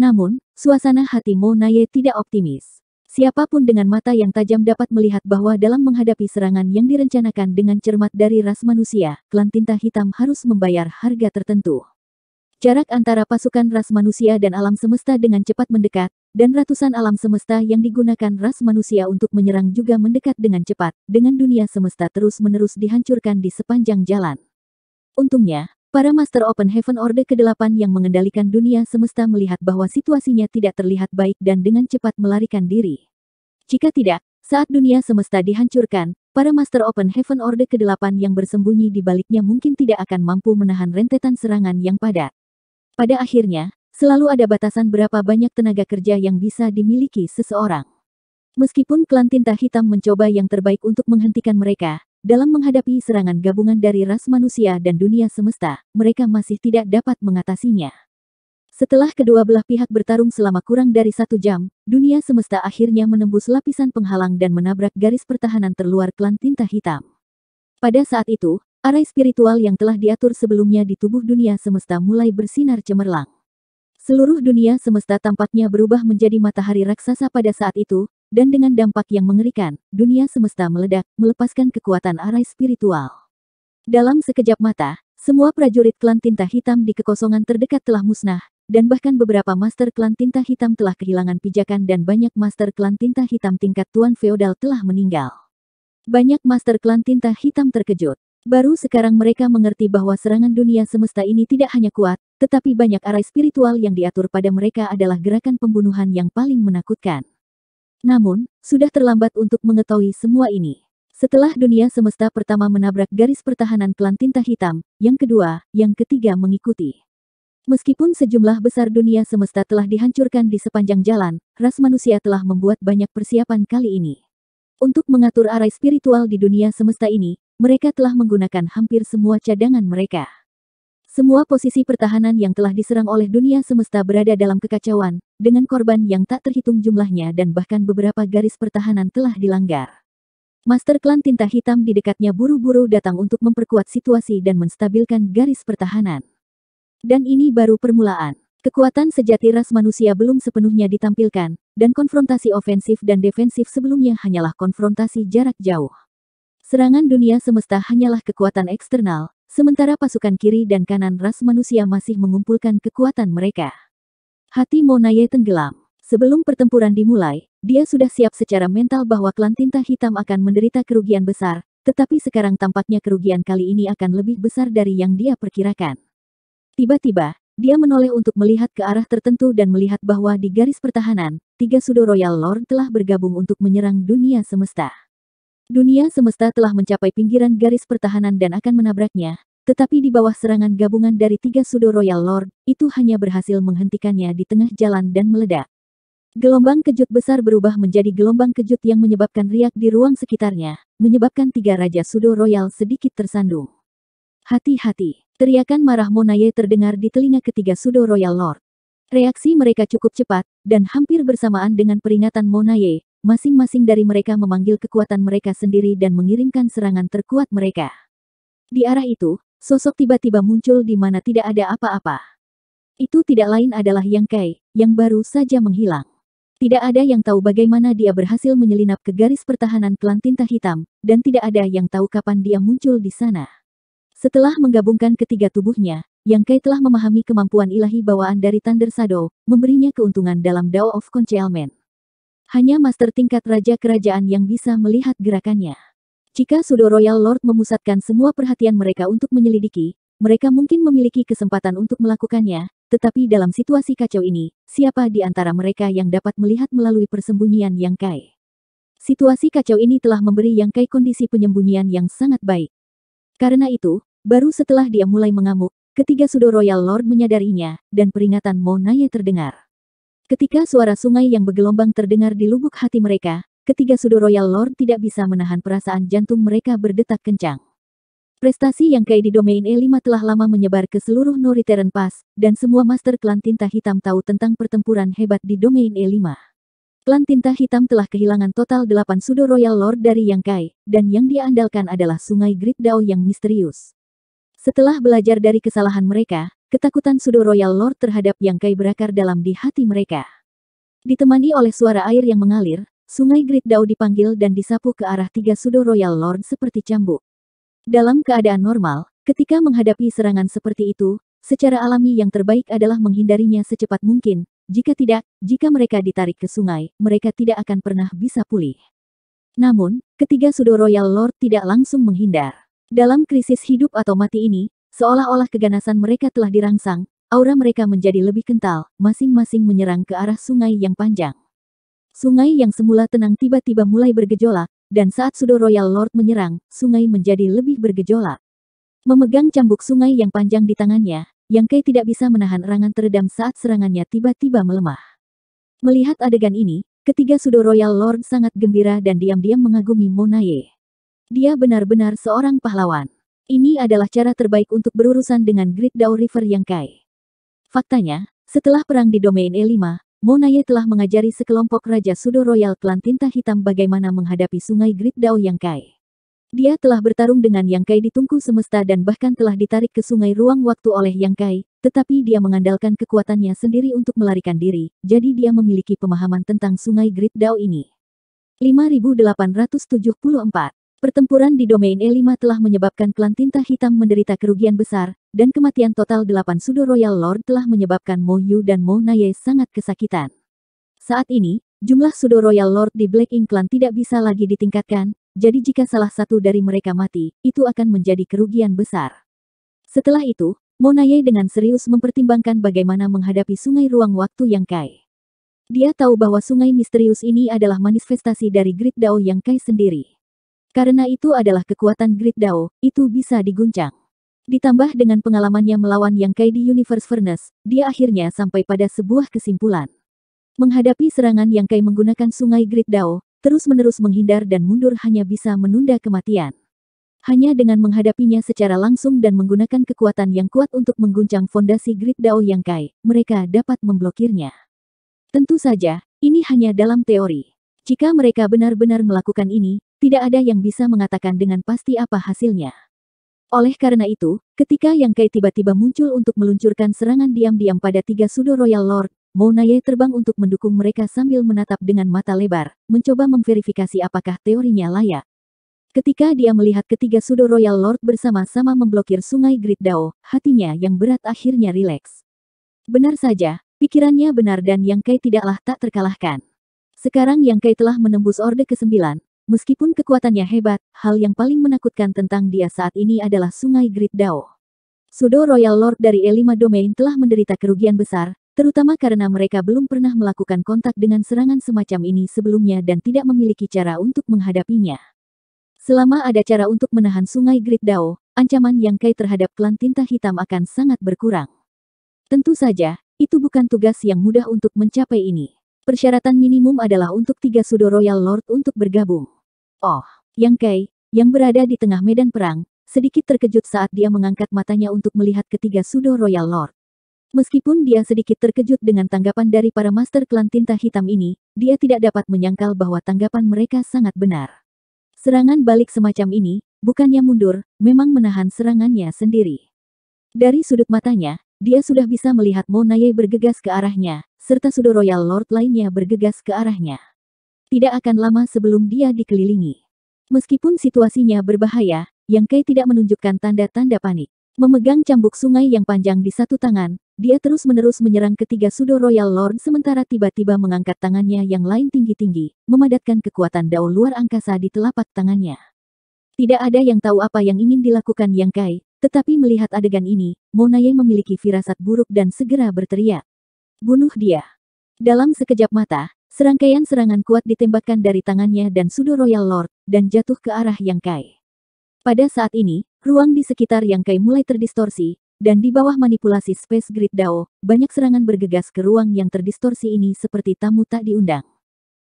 Namun, suasana hati Naye tidak optimis. Siapapun dengan mata yang tajam dapat melihat bahwa dalam menghadapi serangan yang direncanakan dengan cermat dari ras manusia, klan tinta hitam harus membayar harga tertentu. Jarak antara pasukan ras manusia dan alam semesta dengan cepat mendekat, dan ratusan alam semesta yang digunakan ras manusia untuk menyerang juga mendekat dengan cepat, dengan dunia semesta terus-menerus dihancurkan di sepanjang jalan. Untungnya, Para Master Open Heaven Orde ke-8 yang mengendalikan dunia semesta melihat bahwa situasinya tidak terlihat baik dan dengan cepat melarikan diri. Jika tidak, saat dunia semesta dihancurkan, para Master Open Heaven Orde ke-8 yang bersembunyi di baliknya mungkin tidak akan mampu menahan rentetan serangan yang padat. Pada akhirnya, selalu ada batasan berapa banyak tenaga kerja yang bisa dimiliki seseorang. Meskipun klan tinta hitam mencoba yang terbaik untuk menghentikan mereka, dalam menghadapi serangan gabungan dari ras manusia dan dunia semesta, mereka masih tidak dapat mengatasinya. Setelah kedua belah pihak bertarung selama kurang dari satu jam, dunia semesta akhirnya menembus lapisan penghalang dan menabrak garis pertahanan terluar klan tinta hitam. Pada saat itu, arai spiritual yang telah diatur sebelumnya di tubuh dunia semesta mulai bersinar cemerlang. Seluruh dunia semesta tampaknya berubah menjadi matahari raksasa pada saat itu, dan dengan dampak yang mengerikan, dunia semesta meledak, melepaskan kekuatan arai spiritual. Dalam sekejap mata, semua prajurit klan tinta hitam di kekosongan terdekat telah musnah, dan bahkan beberapa master klan tinta hitam telah kehilangan pijakan dan banyak master klan tinta hitam tingkat tuan feodal telah meninggal. Banyak master klan tinta hitam terkejut. Baru sekarang mereka mengerti bahwa serangan dunia semesta ini tidak hanya kuat, tetapi banyak arai spiritual yang diatur pada mereka adalah gerakan pembunuhan yang paling menakutkan. Namun, sudah terlambat untuk mengetahui semua ini. Setelah dunia semesta pertama menabrak garis pertahanan klan tinta hitam, yang kedua, yang ketiga mengikuti. Meskipun sejumlah besar dunia semesta telah dihancurkan di sepanjang jalan, ras manusia telah membuat banyak persiapan kali ini. Untuk mengatur arai spiritual di dunia semesta ini, mereka telah menggunakan hampir semua cadangan mereka. Semua posisi pertahanan yang telah diserang oleh dunia semesta berada dalam kekacauan, dengan korban yang tak terhitung jumlahnya dan bahkan beberapa garis pertahanan telah dilanggar. Master klan tinta hitam di dekatnya buru-buru datang untuk memperkuat situasi dan menstabilkan garis pertahanan. Dan ini baru permulaan. Kekuatan sejati ras manusia belum sepenuhnya ditampilkan, dan konfrontasi ofensif dan defensif sebelumnya hanyalah konfrontasi jarak jauh. Serangan dunia semesta hanyalah kekuatan eksternal, sementara pasukan kiri dan kanan ras manusia masih mengumpulkan kekuatan mereka. Hati Monaye tenggelam. Sebelum pertempuran dimulai, dia sudah siap secara mental bahwa klan tinta hitam akan menderita kerugian besar, tetapi sekarang tampaknya kerugian kali ini akan lebih besar dari yang dia perkirakan. Tiba-tiba, dia menoleh untuk melihat ke arah tertentu dan melihat bahwa di garis pertahanan, tiga sudo Royal Lord telah bergabung untuk menyerang dunia semesta. Dunia semesta telah mencapai pinggiran garis pertahanan dan akan menabraknya, tetapi di bawah serangan gabungan dari tiga Sudo Royal Lord, itu hanya berhasil menghentikannya di tengah jalan dan meledak. Gelombang kejut besar berubah menjadi gelombang kejut yang menyebabkan riak di ruang sekitarnya, menyebabkan tiga Raja Sudo Royal sedikit tersandung. Hati-hati, teriakan marah Monaye terdengar di telinga ketiga Sudo Royal Lord. Reaksi mereka cukup cepat, dan hampir bersamaan dengan peringatan Monaye, masing-masing dari mereka memanggil kekuatan mereka sendiri dan mengirimkan serangan terkuat mereka. Di arah itu, sosok tiba-tiba muncul di mana tidak ada apa-apa. Itu tidak lain adalah Yang Kai, yang baru saja menghilang. Tidak ada yang tahu bagaimana dia berhasil menyelinap ke garis pertahanan klan tinta hitam, dan tidak ada yang tahu kapan dia muncul di sana. Setelah menggabungkan ketiga tubuhnya, Yang Kai telah memahami kemampuan ilahi bawaan dari Thunder Shadow, memberinya keuntungan dalam Dao of Concealment. Hanya master tingkat raja kerajaan yang bisa melihat gerakannya. Jika Sudo Royal Lord memusatkan semua perhatian mereka untuk menyelidiki, mereka mungkin memiliki kesempatan untuk melakukannya, tetapi dalam situasi kacau ini, siapa di antara mereka yang dapat melihat melalui persembunyian Yang Kai? Situasi kacau ini telah memberi Yang Kai kondisi penyembunyian yang sangat baik. Karena itu, baru setelah dia mulai mengamuk, ketiga Sudo Royal Lord menyadarinya, dan peringatan Monaye terdengar. Ketika suara sungai yang bergelombang terdengar di lubuk hati mereka, ketiga sudo Royal Lord tidak bisa menahan perasaan jantung mereka berdetak kencang. Prestasi yang kaya di domain E5 telah lama menyebar ke seluruh Noriteran Pass, dan semua master klan tinta hitam tahu tentang pertempuran hebat di domain E5. Klan tinta hitam telah kehilangan total 8 sudo Royal Lord dari Yang Kai, dan yang diandalkan adalah sungai Great Dao yang misterius. Setelah belajar dari kesalahan mereka, Ketakutan Sudo Royal Lord terhadap yang kai berakar dalam di hati mereka. Ditemani oleh suara air yang mengalir, sungai Great Dao dipanggil dan disapu ke arah tiga Sudo Royal Lord seperti cambuk. Dalam keadaan normal, ketika menghadapi serangan seperti itu, secara alami yang terbaik adalah menghindarinya secepat mungkin, jika tidak, jika mereka ditarik ke sungai, mereka tidak akan pernah bisa pulih. Namun, ketiga Sudo Royal Lord tidak langsung menghindar. Dalam krisis hidup atau mati ini, Seolah-olah keganasan mereka telah dirangsang, aura mereka menjadi lebih kental, masing-masing menyerang ke arah sungai yang panjang. Sungai yang semula tenang tiba-tiba mulai bergejolak, dan saat Sudo Royal Lord menyerang, sungai menjadi lebih bergejolak. Memegang cambuk sungai yang panjang di tangannya, Yang Kei tidak bisa menahan erangan teredam saat serangannya tiba-tiba melemah. Melihat adegan ini, ketiga Sudo Royal Lord sangat gembira dan diam-diam mengagumi Monaye. Dia benar-benar seorang pahlawan. Ini adalah cara terbaik untuk berurusan dengan Great Dao River yang Kai. Faktanya, setelah perang di domain E5, Monaye telah mengajari sekelompok Raja Sudo Royal Klan Tinta Hitam bagaimana menghadapi sungai Great Dao yang Kai. Dia telah bertarung dengan Yang Kai di Tungku Semesta dan bahkan telah ditarik ke sungai ruang waktu oleh Yang Kai, tetapi dia mengandalkan kekuatannya sendiri untuk melarikan diri, jadi dia memiliki pemahaman tentang sungai Great Dao ini. 5874 Pertempuran di domain E5 telah menyebabkan klan tinta hitam menderita kerugian besar, dan kematian total delapan sudo Royal Lord telah menyebabkan Mo Yu dan Mo Naye sangat kesakitan. Saat ini, jumlah sudo Royal Lord di Black Ink Clan tidak bisa lagi ditingkatkan, jadi jika salah satu dari mereka mati, itu akan menjadi kerugian besar. Setelah itu, Mo Naye dengan serius mempertimbangkan bagaimana menghadapi sungai ruang waktu yang kai. Dia tahu bahwa sungai misterius ini adalah manifestasi dari Grid Dao yang kai sendiri. Karena itu adalah kekuatan Great Dao, itu bisa diguncang. Ditambah dengan pengalamannya melawan Yang Kai di Universe Furnace, dia akhirnya sampai pada sebuah kesimpulan. Menghadapi serangan Yang Kai menggunakan sungai Great Dao, terus-menerus menghindar dan mundur hanya bisa menunda kematian. Hanya dengan menghadapinya secara langsung dan menggunakan kekuatan yang kuat untuk mengguncang fondasi Great Dao Yang Kai, mereka dapat memblokirnya. Tentu saja, ini hanya dalam teori. Jika mereka benar-benar melakukan ini, tidak ada yang bisa mengatakan dengan pasti apa hasilnya. Oleh karena itu, ketika Yang Kai tiba-tiba muncul untuk meluncurkan serangan diam-diam pada tiga sudo Royal Lord, Mounaye terbang untuk mendukung mereka sambil menatap dengan mata lebar, mencoba memverifikasi apakah teorinya layak. Ketika dia melihat ketiga sudo Royal Lord bersama-sama memblokir sungai Great Dao, hatinya yang berat akhirnya rileks. Benar saja, pikirannya benar dan Yang Kai tidaklah tak terkalahkan. Sekarang Yang Kai telah menembus Orde ke-9, Meskipun kekuatannya hebat, hal yang paling menakutkan tentang dia saat ini adalah Sungai Great Dao. Sudo Royal Lord dari e Domain telah menderita kerugian besar, terutama karena mereka belum pernah melakukan kontak dengan serangan semacam ini sebelumnya dan tidak memiliki cara untuk menghadapinya. Selama ada cara untuk menahan Sungai Great Dao, ancaman yang Kai terhadap klan tinta hitam akan sangat berkurang. Tentu saja, itu bukan tugas yang mudah untuk mencapai ini. Persyaratan minimum adalah untuk tiga sudo Royal Lord untuk bergabung. Oh, Yang Kai, yang berada di tengah medan perang, sedikit terkejut saat dia mengangkat matanya untuk melihat ketiga sudo Royal Lord. Meskipun dia sedikit terkejut dengan tanggapan dari para master klan tinta hitam ini, dia tidak dapat menyangkal bahwa tanggapan mereka sangat benar. Serangan balik semacam ini, bukannya mundur, memang menahan serangannya sendiri. Dari sudut matanya, dia sudah bisa melihat Monaye bergegas ke arahnya, serta Sudo Royal Lord lainnya bergegas ke arahnya. Tidak akan lama sebelum dia dikelilingi. Meskipun situasinya berbahaya, Yang Kai tidak menunjukkan tanda-tanda panik. Memegang cambuk sungai yang panjang di satu tangan, dia terus-menerus menyerang ketiga Sudo Royal Lord sementara tiba-tiba mengangkat tangannya yang lain tinggi-tinggi, memadatkan kekuatan dao luar angkasa di telapak tangannya. Tidak ada yang tahu apa yang ingin dilakukan Yang Kai, tetapi melihat adegan ini, Monaye memiliki firasat buruk dan segera berteriak. Bunuh dia. Dalam sekejap mata, Serangkaian serangan kuat ditembakkan dari tangannya dan sudu Royal Lord, dan jatuh ke arah Yang Kai. Pada saat ini, ruang di sekitar Yang Kai mulai terdistorsi, dan di bawah manipulasi Space Grid Dao, banyak serangan bergegas ke ruang yang terdistorsi ini seperti tamu tak diundang.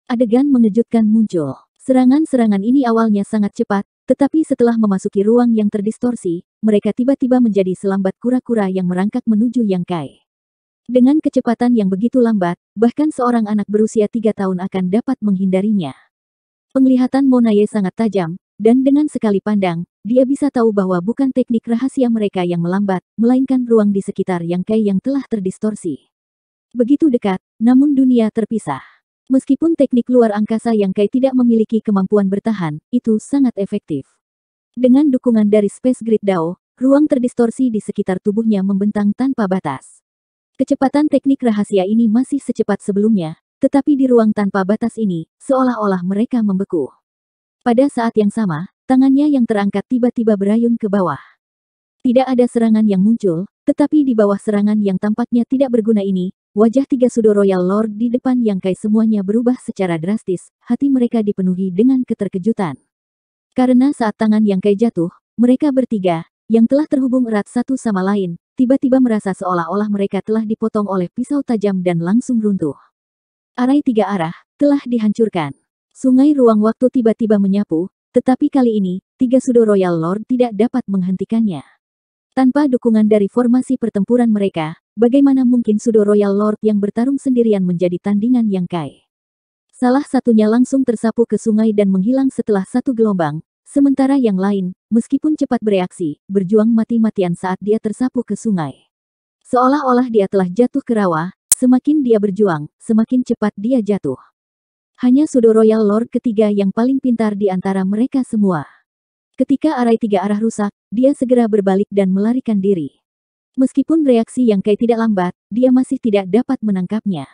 Adegan mengejutkan muncul. Serangan-serangan ini awalnya sangat cepat, tetapi setelah memasuki ruang yang terdistorsi, mereka tiba-tiba menjadi selambat kura-kura yang merangkak menuju Yang Kai. Dengan kecepatan yang begitu lambat, bahkan seorang anak berusia tiga tahun akan dapat menghindarinya. Penglihatan Monaye sangat tajam, dan dengan sekali pandang, dia bisa tahu bahwa bukan teknik rahasia mereka yang melambat, melainkan ruang di sekitar yang Kai yang telah terdistorsi. Begitu dekat, namun dunia terpisah. Meskipun teknik luar angkasa yang Kai tidak memiliki kemampuan bertahan, itu sangat efektif. Dengan dukungan dari Space Grid DAO, ruang terdistorsi di sekitar tubuhnya membentang tanpa batas. Kecepatan teknik rahasia ini masih secepat sebelumnya, tetapi di ruang tanpa batas ini, seolah-olah mereka membeku. Pada saat yang sama, tangannya yang terangkat tiba-tiba berayun ke bawah. Tidak ada serangan yang muncul, tetapi di bawah serangan yang tampaknya tidak berguna ini, wajah tiga sudo Royal Lord di depan yang kai semuanya berubah secara drastis, hati mereka dipenuhi dengan keterkejutan. Karena saat tangan yang kai jatuh, mereka bertiga, yang telah terhubung erat satu sama lain, tiba-tiba merasa seolah-olah mereka telah dipotong oleh pisau tajam dan langsung runtuh. Arai tiga arah, telah dihancurkan. Sungai ruang waktu tiba-tiba menyapu, tetapi kali ini, tiga sudo Royal Lord tidak dapat menghentikannya. Tanpa dukungan dari formasi pertempuran mereka, bagaimana mungkin sudo Royal Lord yang bertarung sendirian menjadi tandingan yang kai? Salah satunya langsung tersapu ke sungai dan menghilang setelah satu gelombang, Sementara yang lain, meskipun cepat bereaksi, berjuang mati-matian saat dia tersapu ke sungai. Seolah-olah dia telah jatuh ke rawa, semakin dia berjuang, semakin cepat dia jatuh. Hanya Sudo Royal Lord ketiga yang paling pintar di antara mereka semua. Ketika arai tiga arah rusak, dia segera berbalik dan melarikan diri. Meskipun reaksi yang Kai tidak lambat, dia masih tidak dapat menangkapnya.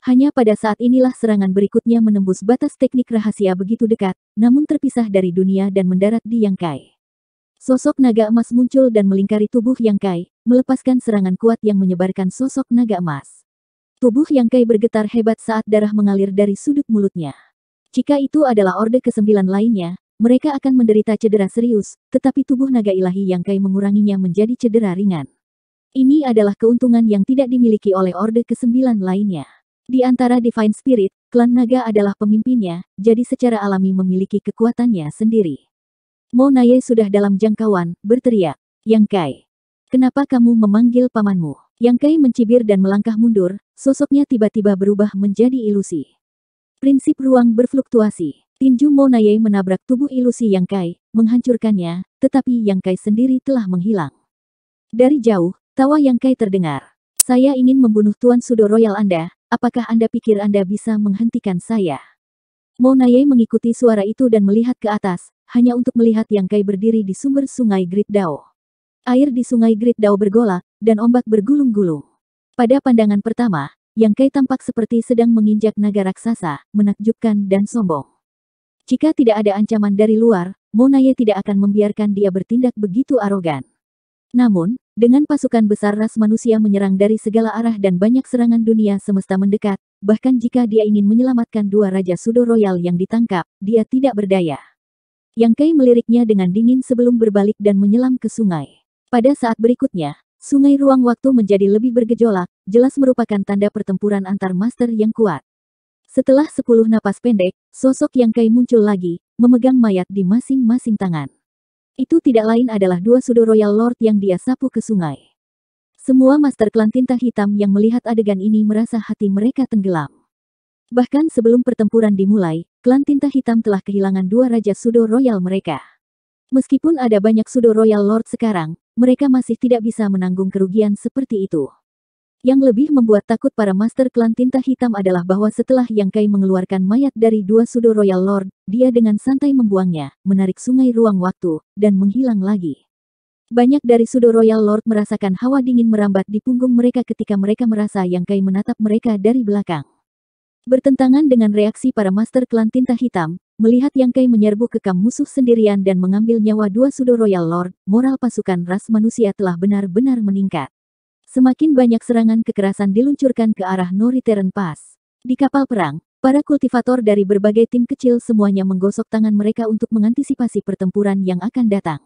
Hanya pada saat inilah serangan berikutnya menembus batas teknik rahasia begitu dekat, namun terpisah dari dunia dan mendarat di Yang Kai. Sosok naga emas muncul dan melingkari tubuh Yang Kai, melepaskan serangan kuat yang menyebarkan sosok naga emas. Tubuh Yang Kai bergetar hebat saat darah mengalir dari sudut mulutnya. Jika itu adalah Orde Kesembilan lainnya, mereka akan menderita cedera serius, tetapi tubuh naga ilahi Yang Kai menguranginya menjadi cedera ringan. Ini adalah keuntungan yang tidak dimiliki oleh Orde Kesembilan lainnya. Di antara Divine Spirit, klan naga adalah pemimpinnya, jadi secara alami memiliki kekuatannya sendiri. Monaye sudah dalam jangkauan, berteriak. Yang Kai. Kenapa kamu memanggil pamanmu? Yang Kai mencibir dan melangkah mundur, sosoknya tiba-tiba berubah menjadi ilusi. Prinsip ruang berfluktuasi. Tinju Monaye menabrak tubuh ilusi Yang Kai, menghancurkannya, tetapi Yang Kai sendiri telah menghilang. Dari jauh, tawa Yang Kai terdengar. Saya ingin membunuh Tuan Sudo Royal Anda, Apakah Anda pikir Anda bisa menghentikan saya? Monaye mengikuti suara itu dan melihat ke atas, hanya untuk melihat yang Kai berdiri di sumber sungai Great Dao. Air di sungai Great Dao bergolak, dan ombak bergulung-gulung. Pada pandangan pertama, yang Kai tampak seperti sedang menginjak naga raksasa, menakjubkan dan sombong. Jika tidak ada ancaman dari luar, Monaye tidak akan membiarkan dia bertindak begitu arogan. Namun, dengan pasukan besar ras manusia menyerang dari segala arah dan banyak serangan dunia semesta mendekat, bahkan jika dia ingin menyelamatkan dua Raja Sudo Royal yang ditangkap, dia tidak berdaya. Yang Kai meliriknya dengan dingin sebelum berbalik dan menyelam ke sungai. Pada saat berikutnya, sungai ruang waktu menjadi lebih bergejolak, jelas merupakan tanda pertempuran antar master yang kuat. Setelah sepuluh napas pendek, sosok Yang Kai muncul lagi, memegang mayat di masing-masing tangan. Itu tidak lain adalah dua sudo Royal Lord yang dia sapu ke sungai. Semua Master Klan Tinta Hitam yang melihat adegan ini merasa hati mereka tenggelam. Bahkan sebelum pertempuran dimulai, klan Tinta Hitam telah kehilangan dua Raja Sudo Royal mereka. Meskipun ada banyak Sudo Royal Lord sekarang, mereka masih tidak bisa menanggung kerugian seperti itu. Yang lebih membuat takut para master klan tinta hitam adalah bahwa setelah Yang Kai mengeluarkan mayat dari dua sudo Royal Lord, dia dengan santai membuangnya, menarik sungai ruang waktu, dan menghilang lagi. Banyak dari sudo Royal Lord merasakan hawa dingin merambat di punggung mereka ketika mereka merasa Yang Kai menatap mereka dari belakang. Bertentangan dengan reaksi para master klan tinta hitam, melihat Yang Kai menyerbu kekam musuh sendirian dan mengambil nyawa dua sudo Royal Lord, moral pasukan ras manusia telah benar-benar meningkat. Semakin banyak serangan kekerasan diluncurkan ke arah Norithern Pass. Di kapal perang, para kultivator dari berbagai tim kecil semuanya menggosok tangan mereka untuk mengantisipasi pertempuran yang akan datang.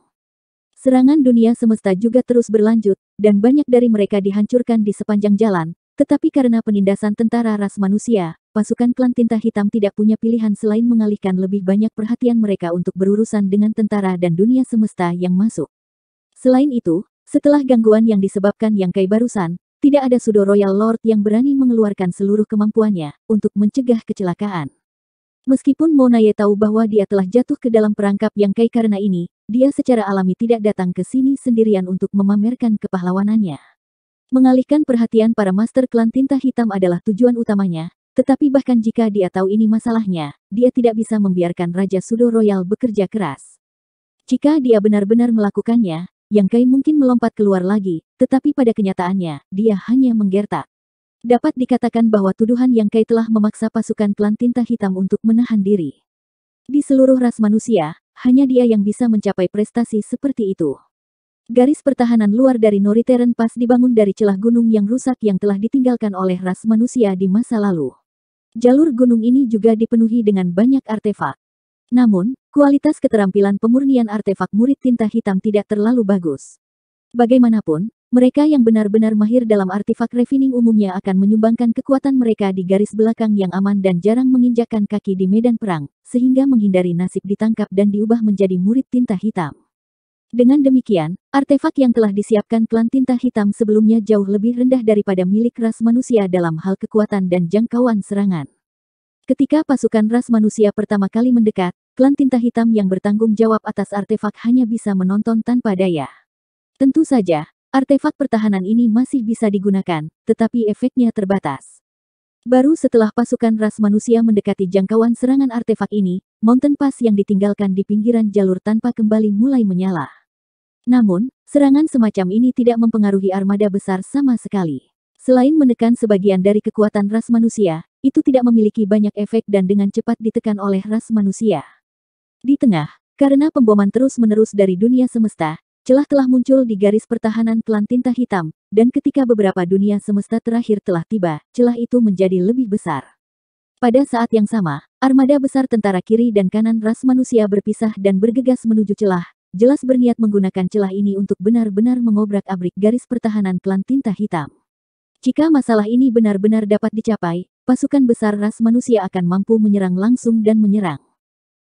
Serangan dunia semesta juga terus berlanjut, dan banyak dari mereka dihancurkan di sepanjang jalan, tetapi karena penindasan tentara ras manusia, pasukan klan tinta hitam tidak punya pilihan selain mengalihkan lebih banyak perhatian mereka untuk berurusan dengan tentara dan dunia semesta yang masuk. Selain itu, setelah gangguan yang disebabkan yang Kai barusan, tidak ada sudo Royal Lord yang berani mengeluarkan seluruh kemampuannya untuk mencegah kecelakaan. Meskipun Monaye tahu bahwa dia telah jatuh ke dalam perangkap yang Kai karena ini, dia secara alami tidak datang ke sini sendirian untuk memamerkan kepahlawanannya. Mengalihkan perhatian para master klan tinta hitam adalah tujuan utamanya, tetapi bahkan jika dia tahu ini masalahnya, dia tidak bisa membiarkan Raja Sudo Royal bekerja keras. Jika dia benar-benar melakukannya, yang Kai mungkin melompat keluar lagi, tetapi pada kenyataannya, dia hanya menggertak. Dapat dikatakan bahwa tuduhan Yang Kai telah memaksa pasukan klan tinta hitam untuk menahan diri. Di seluruh ras manusia, hanya dia yang bisa mencapai prestasi seperti itu. Garis pertahanan luar dari Noriteren pas dibangun dari celah gunung yang rusak yang telah ditinggalkan oleh ras manusia di masa lalu. Jalur gunung ini juga dipenuhi dengan banyak artefak. Namun, kualitas keterampilan pemurnian artefak murid tinta hitam tidak terlalu bagus. Bagaimanapun, mereka yang benar-benar mahir dalam artefak refining umumnya akan menyumbangkan kekuatan mereka di garis belakang yang aman dan jarang menginjakkan kaki di medan perang, sehingga menghindari nasib ditangkap dan diubah menjadi murid tinta hitam. Dengan demikian, artefak yang telah disiapkan klan tinta hitam sebelumnya jauh lebih rendah daripada milik ras manusia dalam hal kekuatan dan jangkauan serangan. Ketika pasukan ras manusia pertama kali mendekat, klan tinta hitam yang bertanggung jawab atas artefak hanya bisa menonton tanpa daya. Tentu saja, artefak pertahanan ini masih bisa digunakan, tetapi efeknya terbatas. Baru setelah pasukan ras manusia mendekati jangkauan serangan artefak ini, mountain pass yang ditinggalkan di pinggiran jalur tanpa kembali mulai menyala. Namun, serangan semacam ini tidak mempengaruhi armada besar sama sekali. Selain menekan sebagian dari kekuatan ras manusia, itu tidak memiliki banyak efek dan dengan cepat ditekan oleh ras manusia. Di tengah, karena pemboman terus-menerus dari dunia semesta, celah telah muncul di garis pertahanan klan tinta hitam, dan ketika beberapa dunia semesta terakhir telah tiba, celah itu menjadi lebih besar. Pada saat yang sama, armada besar tentara kiri dan kanan ras manusia berpisah dan bergegas menuju celah, jelas berniat menggunakan celah ini untuk benar-benar mengobrak-abrik garis pertahanan klan tinta hitam. Jika masalah ini benar-benar dapat dicapai, pasukan besar ras manusia akan mampu menyerang langsung dan menyerang.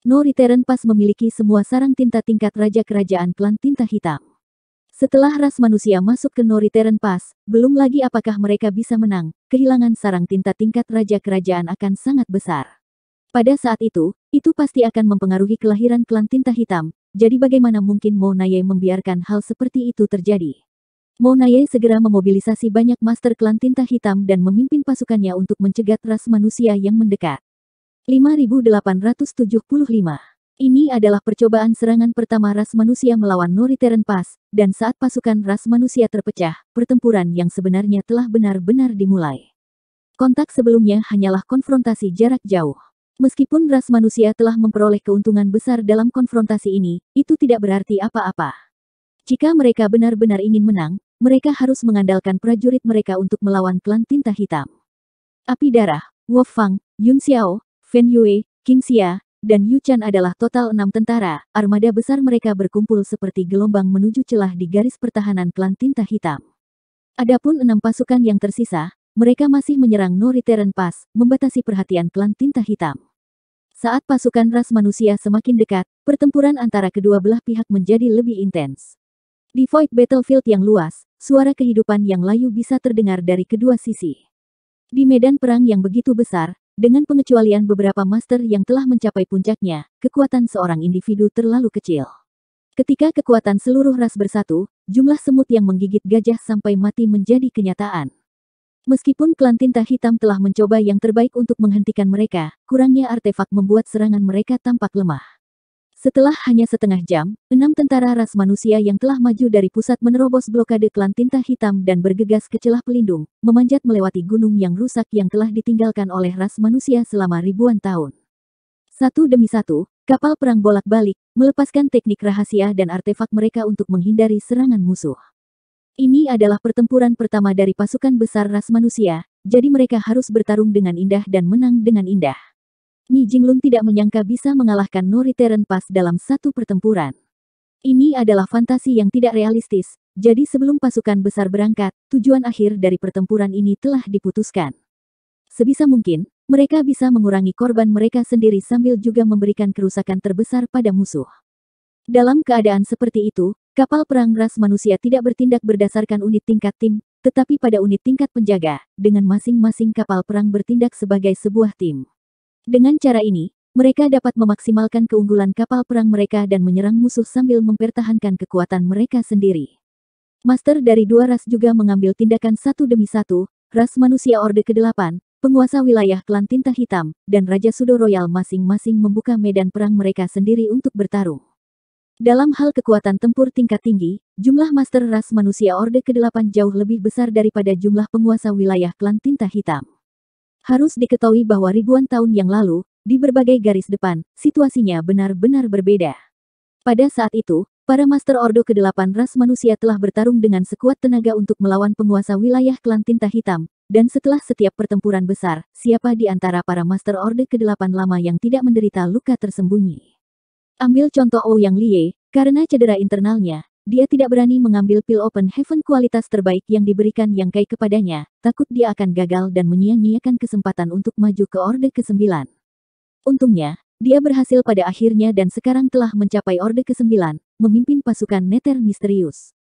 Noriteren pas memiliki semua sarang tinta tingkat raja kerajaan klan tinta hitam. Setelah ras manusia masuk ke Noriteren Pass, belum lagi apakah mereka bisa menang, kehilangan sarang tinta tingkat raja kerajaan akan sangat besar. Pada saat itu, itu pasti akan mempengaruhi kelahiran klan tinta hitam, jadi bagaimana mungkin Naye membiarkan hal seperti itu terjadi. Monaye segera memobilisasi banyak master klan tinta hitam dan memimpin pasukannya untuk mencegat ras manusia yang mendekat. 5875 Ini adalah percobaan serangan pertama ras manusia melawan Noritheren Pass, dan saat pasukan ras manusia terpecah, pertempuran yang sebenarnya telah benar-benar dimulai. Kontak sebelumnya hanyalah konfrontasi jarak jauh. Meskipun ras manusia telah memperoleh keuntungan besar dalam konfrontasi ini, itu tidak berarti apa-apa. Jika mereka benar-benar ingin menang, mereka harus mengandalkan prajurit mereka untuk melawan klan tinta hitam. Api darah, Wu Fang, Yun Xiao, Fen Yue, King Xia, dan Yu Chan adalah total enam tentara, armada besar mereka berkumpul seperti gelombang menuju celah di garis pertahanan klan tinta hitam. Adapun enam pasukan yang tersisa, mereka masih menyerang Noriteren Pass, membatasi perhatian klan tinta hitam. Saat pasukan ras manusia semakin dekat, pertempuran antara kedua belah pihak menjadi lebih intens. Di void battlefield yang luas, suara kehidupan yang layu bisa terdengar dari kedua sisi. Di medan perang yang begitu besar, dengan pengecualian beberapa master yang telah mencapai puncaknya, kekuatan seorang individu terlalu kecil. Ketika kekuatan seluruh ras bersatu, jumlah semut yang menggigit gajah sampai mati menjadi kenyataan. Meskipun klan tinta hitam telah mencoba yang terbaik untuk menghentikan mereka, kurangnya artefak membuat serangan mereka tampak lemah. Setelah hanya setengah jam, enam tentara ras manusia yang telah maju dari pusat menerobos blokade klan tinta hitam dan bergegas ke celah pelindung, memanjat melewati gunung yang rusak yang telah ditinggalkan oleh ras manusia selama ribuan tahun. Satu demi satu, kapal perang bolak-balik, melepaskan teknik rahasia dan artefak mereka untuk menghindari serangan musuh. Ini adalah pertempuran pertama dari pasukan besar ras manusia, jadi mereka harus bertarung dengan indah dan menang dengan indah. Ni Jinglun tidak menyangka bisa mengalahkan Nori Teren pas dalam satu pertempuran. Ini adalah fantasi yang tidak realistis, jadi sebelum pasukan besar berangkat, tujuan akhir dari pertempuran ini telah diputuskan. Sebisa mungkin, mereka bisa mengurangi korban mereka sendiri sambil juga memberikan kerusakan terbesar pada musuh. Dalam keadaan seperti itu, kapal perang ras manusia tidak bertindak berdasarkan unit tingkat tim, tetapi pada unit tingkat penjaga, dengan masing-masing kapal perang bertindak sebagai sebuah tim. Dengan cara ini, mereka dapat memaksimalkan keunggulan kapal perang mereka dan menyerang musuh sambil mempertahankan kekuatan mereka sendiri. Master dari dua ras juga mengambil tindakan satu demi satu, ras manusia Orde ke-8, penguasa wilayah klan Tinta Hitam, dan Raja Sudo Royal masing-masing membuka medan perang mereka sendiri untuk bertarung. Dalam hal kekuatan tempur tingkat tinggi, jumlah master ras manusia Orde ke-8 jauh lebih besar daripada jumlah penguasa wilayah klan Tinta Hitam. Harus diketahui bahwa ribuan tahun yang lalu, di berbagai garis depan, situasinya benar-benar berbeda. Pada saat itu, para Master Ordo ke-8 ras manusia telah bertarung dengan sekuat tenaga untuk melawan penguasa wilayah klan tinta hitam, dan setelah setiap pertempuran besar, siapa di antara para Master Ordo ke-8 lama yang tidak menderita luka tersembunyi? Ambil contoh Ouyang Liye, karena cedera internalnya, dia tidak berani mengambil pil open heaven kualitas terbaik yang diberikan yang Kai kepadanya, takut dia akan gagal dan menyia-nyiakan kesempatan untuk maju ke Orde ke-9. Untungnya, dia berhasil pada akhirnya dan sekarang telah mencapai Orde ke-9, memimpin pasukan Nether Misterius.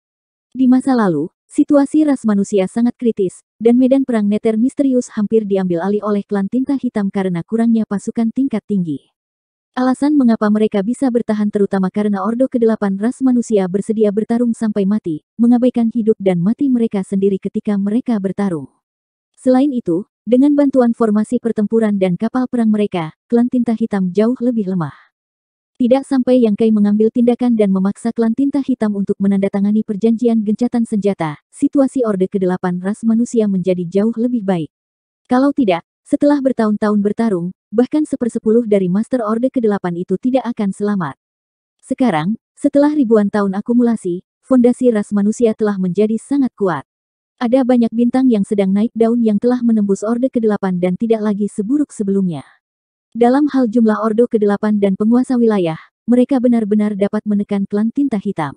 Di masa lalu, situasi ras manusia sangat kritis, dan medan perang Nether Misterius hampir diambil alih oleh klan tinta hitam karena kurangnya pasukan tingkat tinggi. Alasan mengapa mereka bisa bertahan terutama karena Ordo ke-8 ras manusia bersedia bertarung sampai mati, mengabaikan hidup dan mati mereka sendiri ketika mereka bertarung. Selain itu, dengan bantuan formasi pertempuran dan kapal perang mereka, klan tinta hitam jauh lebih lemah. Tidak sampai Yang Kai mengambil tindakan dan memaksa klan tinta hitam untuk menandatangani perjanjian gencatan senjata, situasi Orde ke-8 ras manusia menjadi jauh lebih baik. Kalau tidak, setelah bertahun-tahun bertarung, bahkan sepersepuluh dari Master Orde ke-8 itu tidak akan selamat. Sekarang, setelah ribuan tahun akumulasi, fondasi ras manusia telah menjadi sangat kuat. Ada banyak bintang yang sedang naik daun yang telah menembus Orde ke-8 dan tidak lagi seburuk sebelumnya. Dalam hal jumlah Ordo ke-8 dan penguasa wilayah, mereka benar-benar dapat menekan klan tinta hitam.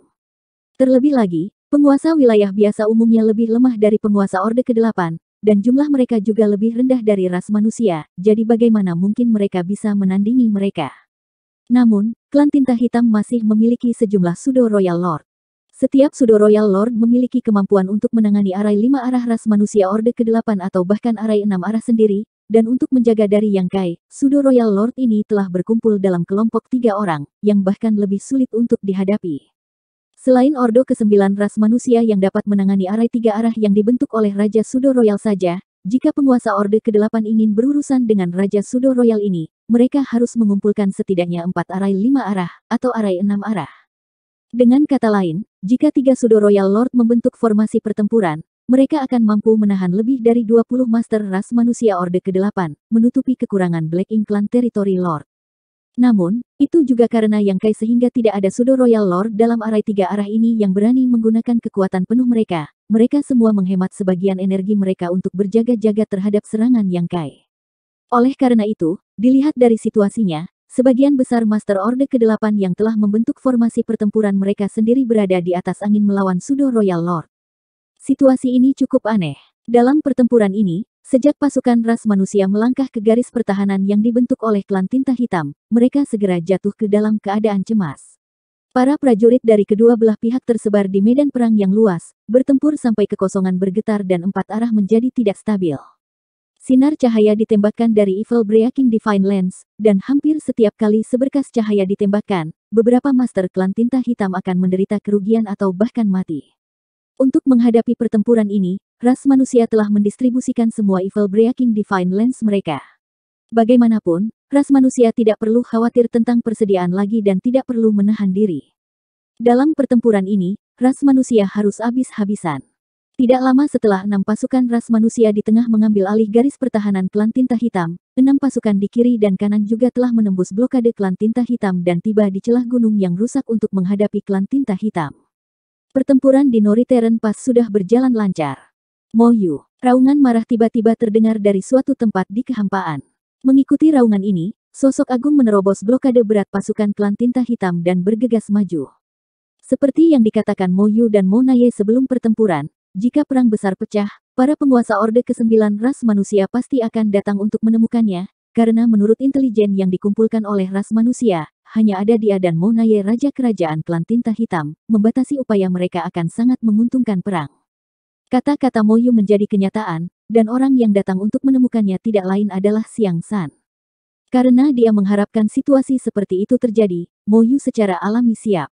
Terlebih lagi, penguasa wilayah biasa umumnya lebih lemah dari penguasa Orde ke-8, dan jumlah mereka juga lebih rendah dari ras manusia, jadi bagaimana mungkin mereka bisa menandingi mereka? Namun, klan tinta hitam masih memiliki sejumlah Sudo Royal Lord. Setiap Sudo Royal Lord memiliki kemampuan untuk menangani arai lima arah ras manusia Orde ke-8 atau bahkan arai enam arah sendiri, dan untuk menjaga dari Yang Kai, Sudo Royal Lord ini telah berkumpul dalam kelompok tiga orang, yang bahkan lebih sulit untuk dihadapi. Selain Ordo ke-9 ras manusia yang dapat menangani arai tiga arah yang dibentuk oleh Raja Sudo Royal saja, jika penguasa Orde ke-8 ingin berurusan dengan Raja Sudo Royal ini, mereka harus mengumpulkan setidaknya empat arai lima arah, atau arai enam arah. Dengan kata lain, jika tiga Sudo Royal Lord membentuk formasi pertempuran, mereka akan mampu menahan lebih dari 20 Master Ras Manusia Orde ke-8, menutupi kekurangan Black Inklan Territory Lord. Namun, itu juga karena yang Kai sehingga tidak ada Sudo Royal Lord dalam arai tiga arah ini yang berani menggunakan kekuatan penuh mereka. Mereka semua menghemat sebagian energi mereka untuk berjaga-jaga terhadap serangan yang Kai. Oleh karena itu, dilihat dari situasinya, Sebagian besar Master Orde ke-8 yang telah membentuk formasi pertempuran mereka sendiri berada di atas angin melawan Sudo Royal Lord. Situasi ini cukup aneh. Dalam pertempuran ini, Sejak pasukan ras manusia melangkah ke garis pertahanan yang dibentuk oleh klan tinta hitam, mereka segera jatuh ke dalam keadaan cemas. Para prajurit dari kedua belah pihak tersebar di medan perang yang luas, bertempur sampai kekosongan bergetar dan empat arah menjadi tidak stabil. Sinar cahaya ditembakkan dari Evil Breaking Divine Lens, dan hampir setiap kali seberkas cahaya ditembakkan, beberapa master klan tinta hitam akan menderita kerugian atau bahkan mati. Untuk menghadapi pertempuran ini, ras manusia telah mendistribusikan semua evil breaking divine lens mereka. Bagaimanapun, ras manusia tidak perlu khawatir tentang persediaan lagi dan tidak perlu menahan diri. Dalam pertempuran ini, ras manusia harus habis-habisan. Tidak lama setelah enam pasukan ras manusia di tengah mengambil alih garis pertahanan klan tinta hitam, enam pasukan di kiri dan kanan juga telah menembus blokade klan tinta hitam dan tiba di celah gunung yang rusak untuk menghadapi klan tinta hitam. Pertempuran di Noriteren pas sudah berjalan lancar. Moyu, raungan marah tiba-tiba terdengar dari suatu tempat di kehampaan. Mengikuti raungan ini, sosok agung menerobos blokade berat pasukan klan tinta hitam dan bergegas maju. Seperti yang dikatakan Moyu dan Monaye sebelum pertempuran, jika perang besar pecah, para penguasa Orde ke-9 ras manusia pasti akan datang untuk menemukannya, karena menurut intelijen yang dikumpulkan oleh ras manusia, hanya ada dia dan Monaye Raja Kerajaan Klan Tinta Hitam, membatasi upaya mereka akan sangat menguntungkan perang. Kata-kata Moyu menjadi kenyataan, dan orang yang datang untuk menemukannya tidak lain adalah Siang San. Karena dia mengharapkan situasi seperti itu terjadi, Moyu secara alami siap.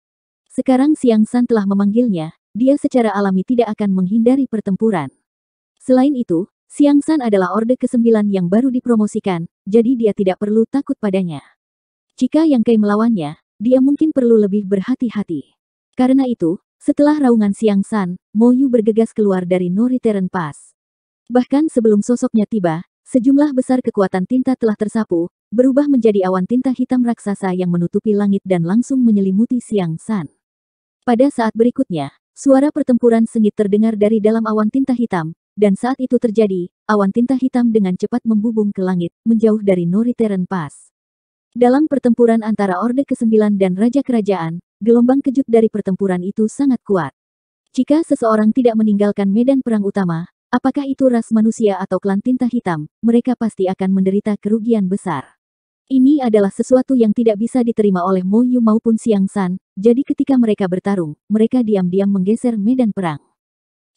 Sekarang Siang San telah memanggilnya, dia secara alami tidak akan menghindari pertempuran. Selain itu, Siang San adalah Orde ke-9 yang baru dipromosikan, jadi dia tidak perlu takut padanya. Jika Yang Kei melawannya, dia mungkin perlu lebih berhati-hati. Karena itu, setelah raungan siang San, Moyu bergegas keluar dari Noriteren Pass. Bahkan sebelum sosoknya tiba, sejumlah besar kekuatan tinta telah tersapu, berubah menjadi awan tinta hitam raksasa yang menutupi langit dan langsung menyelimuti siang San. Pada saat berikutnya, suara pertempuran sengit terdengar dari dalam awan tinta hitam, dan saat itu terjadi, awan tinta hitam dengan cepat membubung ke langit, menjauh dari Noriteren Pass. Dalam pertempuran antara Orde ke-9 dan Raja Kerajaan, gelombang kejut dari pertempuran itu sangat kuat. Jika seseorang tidak meninggalkan medan perang utama, apakah itu ras manusia atau klan tinta hitam, mereka pasti akan menderita kerugian besar. Ini adalah sesuatu yang tidak bisa diterima oleh Mo Yu maupun Siang San, jadi ketika mereka bertarung, mereka diam-diam menggeser medan perang.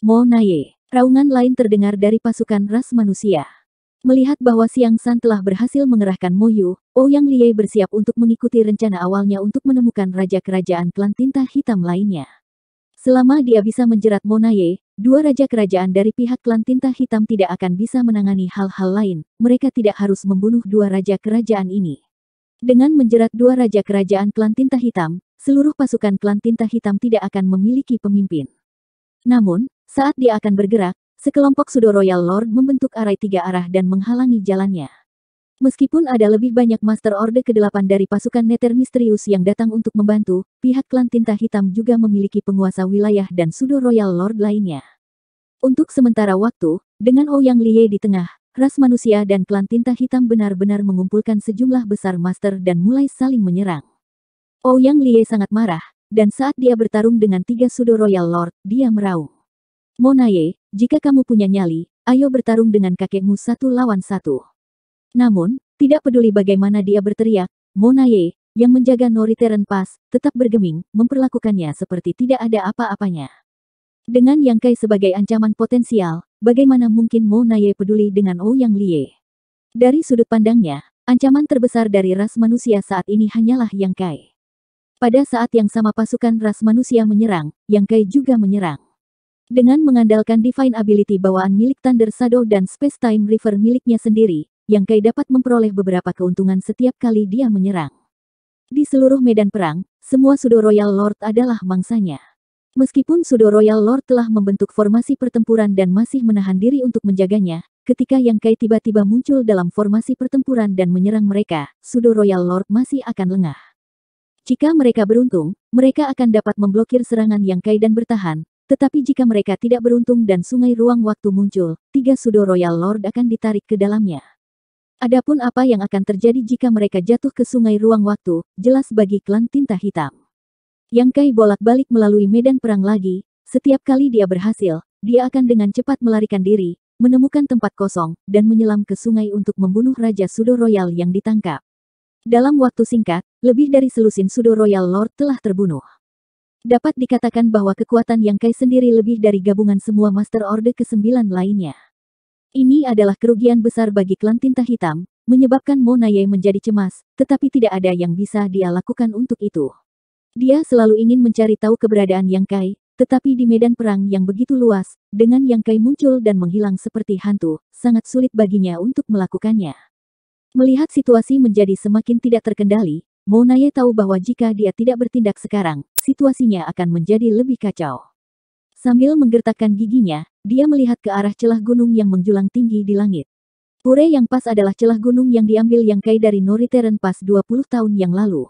Mo Naye, raungan lain terdengar dari pasukan ras manusia. Melihat bahwa Siang San telah berhasil mengerahkan Moyu, Ouyang oh Liye bersiap untuk mengikuti rencana awalnya untuk menemukan Raja Kerajaan Klan Tinta Hitam lainnya. Selama dia bisa menjerat Monaye, dua Raja Kerajaan dari pihak Klan Tinta Hitam tidak akan bisa menangani hal-hal lain, mereka tidak harus membunuh dua Raja Kerajaan ini. Dengan menjerat dua Raja Kerajaan Klan Tinta Hitam, seluruh pasukan Klan Tinta Hitam tidak akan memiliki pemimpin. Namun, saat dia akan bergerak, Sekelompok Sudo Royal Lord membentuk arai tiga arah dan menghalangi jalannya. Meskipun ada lebih banyak Master Orde ke-8 dari pasukan Nether Misterius yang datang untuk membantu, pihak klan Tinta Hitam juga memiliki penguasa wilayah dan Sudo Royal Lord lainnya. Untuk sementara waktu, dengan Ouyang Liye di tengah, ras manusia dan klan Tinta Hitam benar-benar mengumpulkan sejumlah besar Master dan mulai saling menyerang. Ouyang Liye sangat marah, dan saat dia bertarung dengan tiga Sudo Royal Lord, dia meraung. Monaye, jika kamu punya nyali, ayo bertarung dengan kakekmu satu lawan satu. Namun, tidak peduli bagaimana dia berteriak, Monaye, yang menjaga Nori Teren Pas, tetap bergeming, memperlakukannya seperti tidak ada apa-apanya. Dengan Yang Kai sebagai ancaman potensial, bagaimana mungkin Monaye peduli dengan Ouyang Lie? Dari sudut pandangnya, ancaman terbesar dari ras manusia saat ini hanyalah Yang Kai. Pada saat yang sama pasukan ras manusia menyerang, Yang Kai juga menyerang. Dengan mengandalkan Divine Ability bawaan milik Thunder Shadow dan Space Time River miliknya sendiri, Yang Kai dapat memperoleh beberapa keuntungan setiap kali dia menyerang. Di seluruh medan perang, semua Sudo Royal Lord adalah mangsanya. Meskipun Sudo Royal Lord telah membentuk formasi pertempuran dan masih menahan diri untuk menjaganya, ketika Yang Kai tiba-tiba muncul dalam formasi pertempuran dan menyerang mereka, Sudo Royal Lord masih akan lengah. Jika mereka beruntung, mereka akan dapat memblokir serangan Yang Kai dan bertahan, tetapi jika mereka tidak beruntung dan sungai ruang waktu muncul, tiga sudo Royal Lord akan ditarik ke dalamnya. Adapun apa yang akan terjadi jika mereka jatuh ke sungai ruang waktu, jelas bagi klan tinta hitam. Yang Kai bolak-balik melalui medan perang lagi, setiap kali dia berhasil, dia akan dengan cepat melarikan diri, menemukan tempat kosong, dan menyelam ke sungai untuk membunuh Raja Sudo Royal yang ditangkap. Dalam waktu singkat, lebih dari selusin Sudo Royal Lord telah terbunuh. Dapat dikatakan bahwa kekuatan Yang Kai sendiri lebih dari gabungan semua Master Orde ke-9 lainnya. Ini adalah kerugian besar bagi klan tinta hitam, menyebabkan Monaye menjadi cemas, tetapi tidak ada yang bisa dia lakukan untuk itu. Dia selalu ingin mencari tahu keberadaan Yang Kai, tetapi di medan perang yang begitu luas, dengan Yang Kai muncul dan menghilang seperti hantu, sangat sulit baginya untuk melakukannya. Melihat situasi menjadi semakin tidak terkendali, Monaye tahu bahwa jika dia tidak bertindak sekarang, situasinya akan menjadi lebih kacau. Sambil menggertakkan giginya, dia melihat ke arah celah gunung yang menjulang tinggi di langit. Pure yang pas adalah celah gunung yang diambil yang kai dari Noriteren pas 20 tahun yang lalu.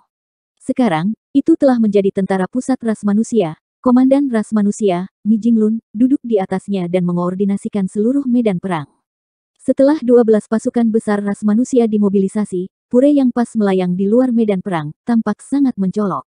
Sekarang, itu telah menjadi tentara pusat ras manusia, Komandan ras manusia, Mijinglun, duduk di atasnya dan mengoordinasikan seluruh medan perang. Setelah 12 pasukan besar ras manusia dimobilisasi, Pure yang pas melayang di luar medan perang, tampak sangat mencolok.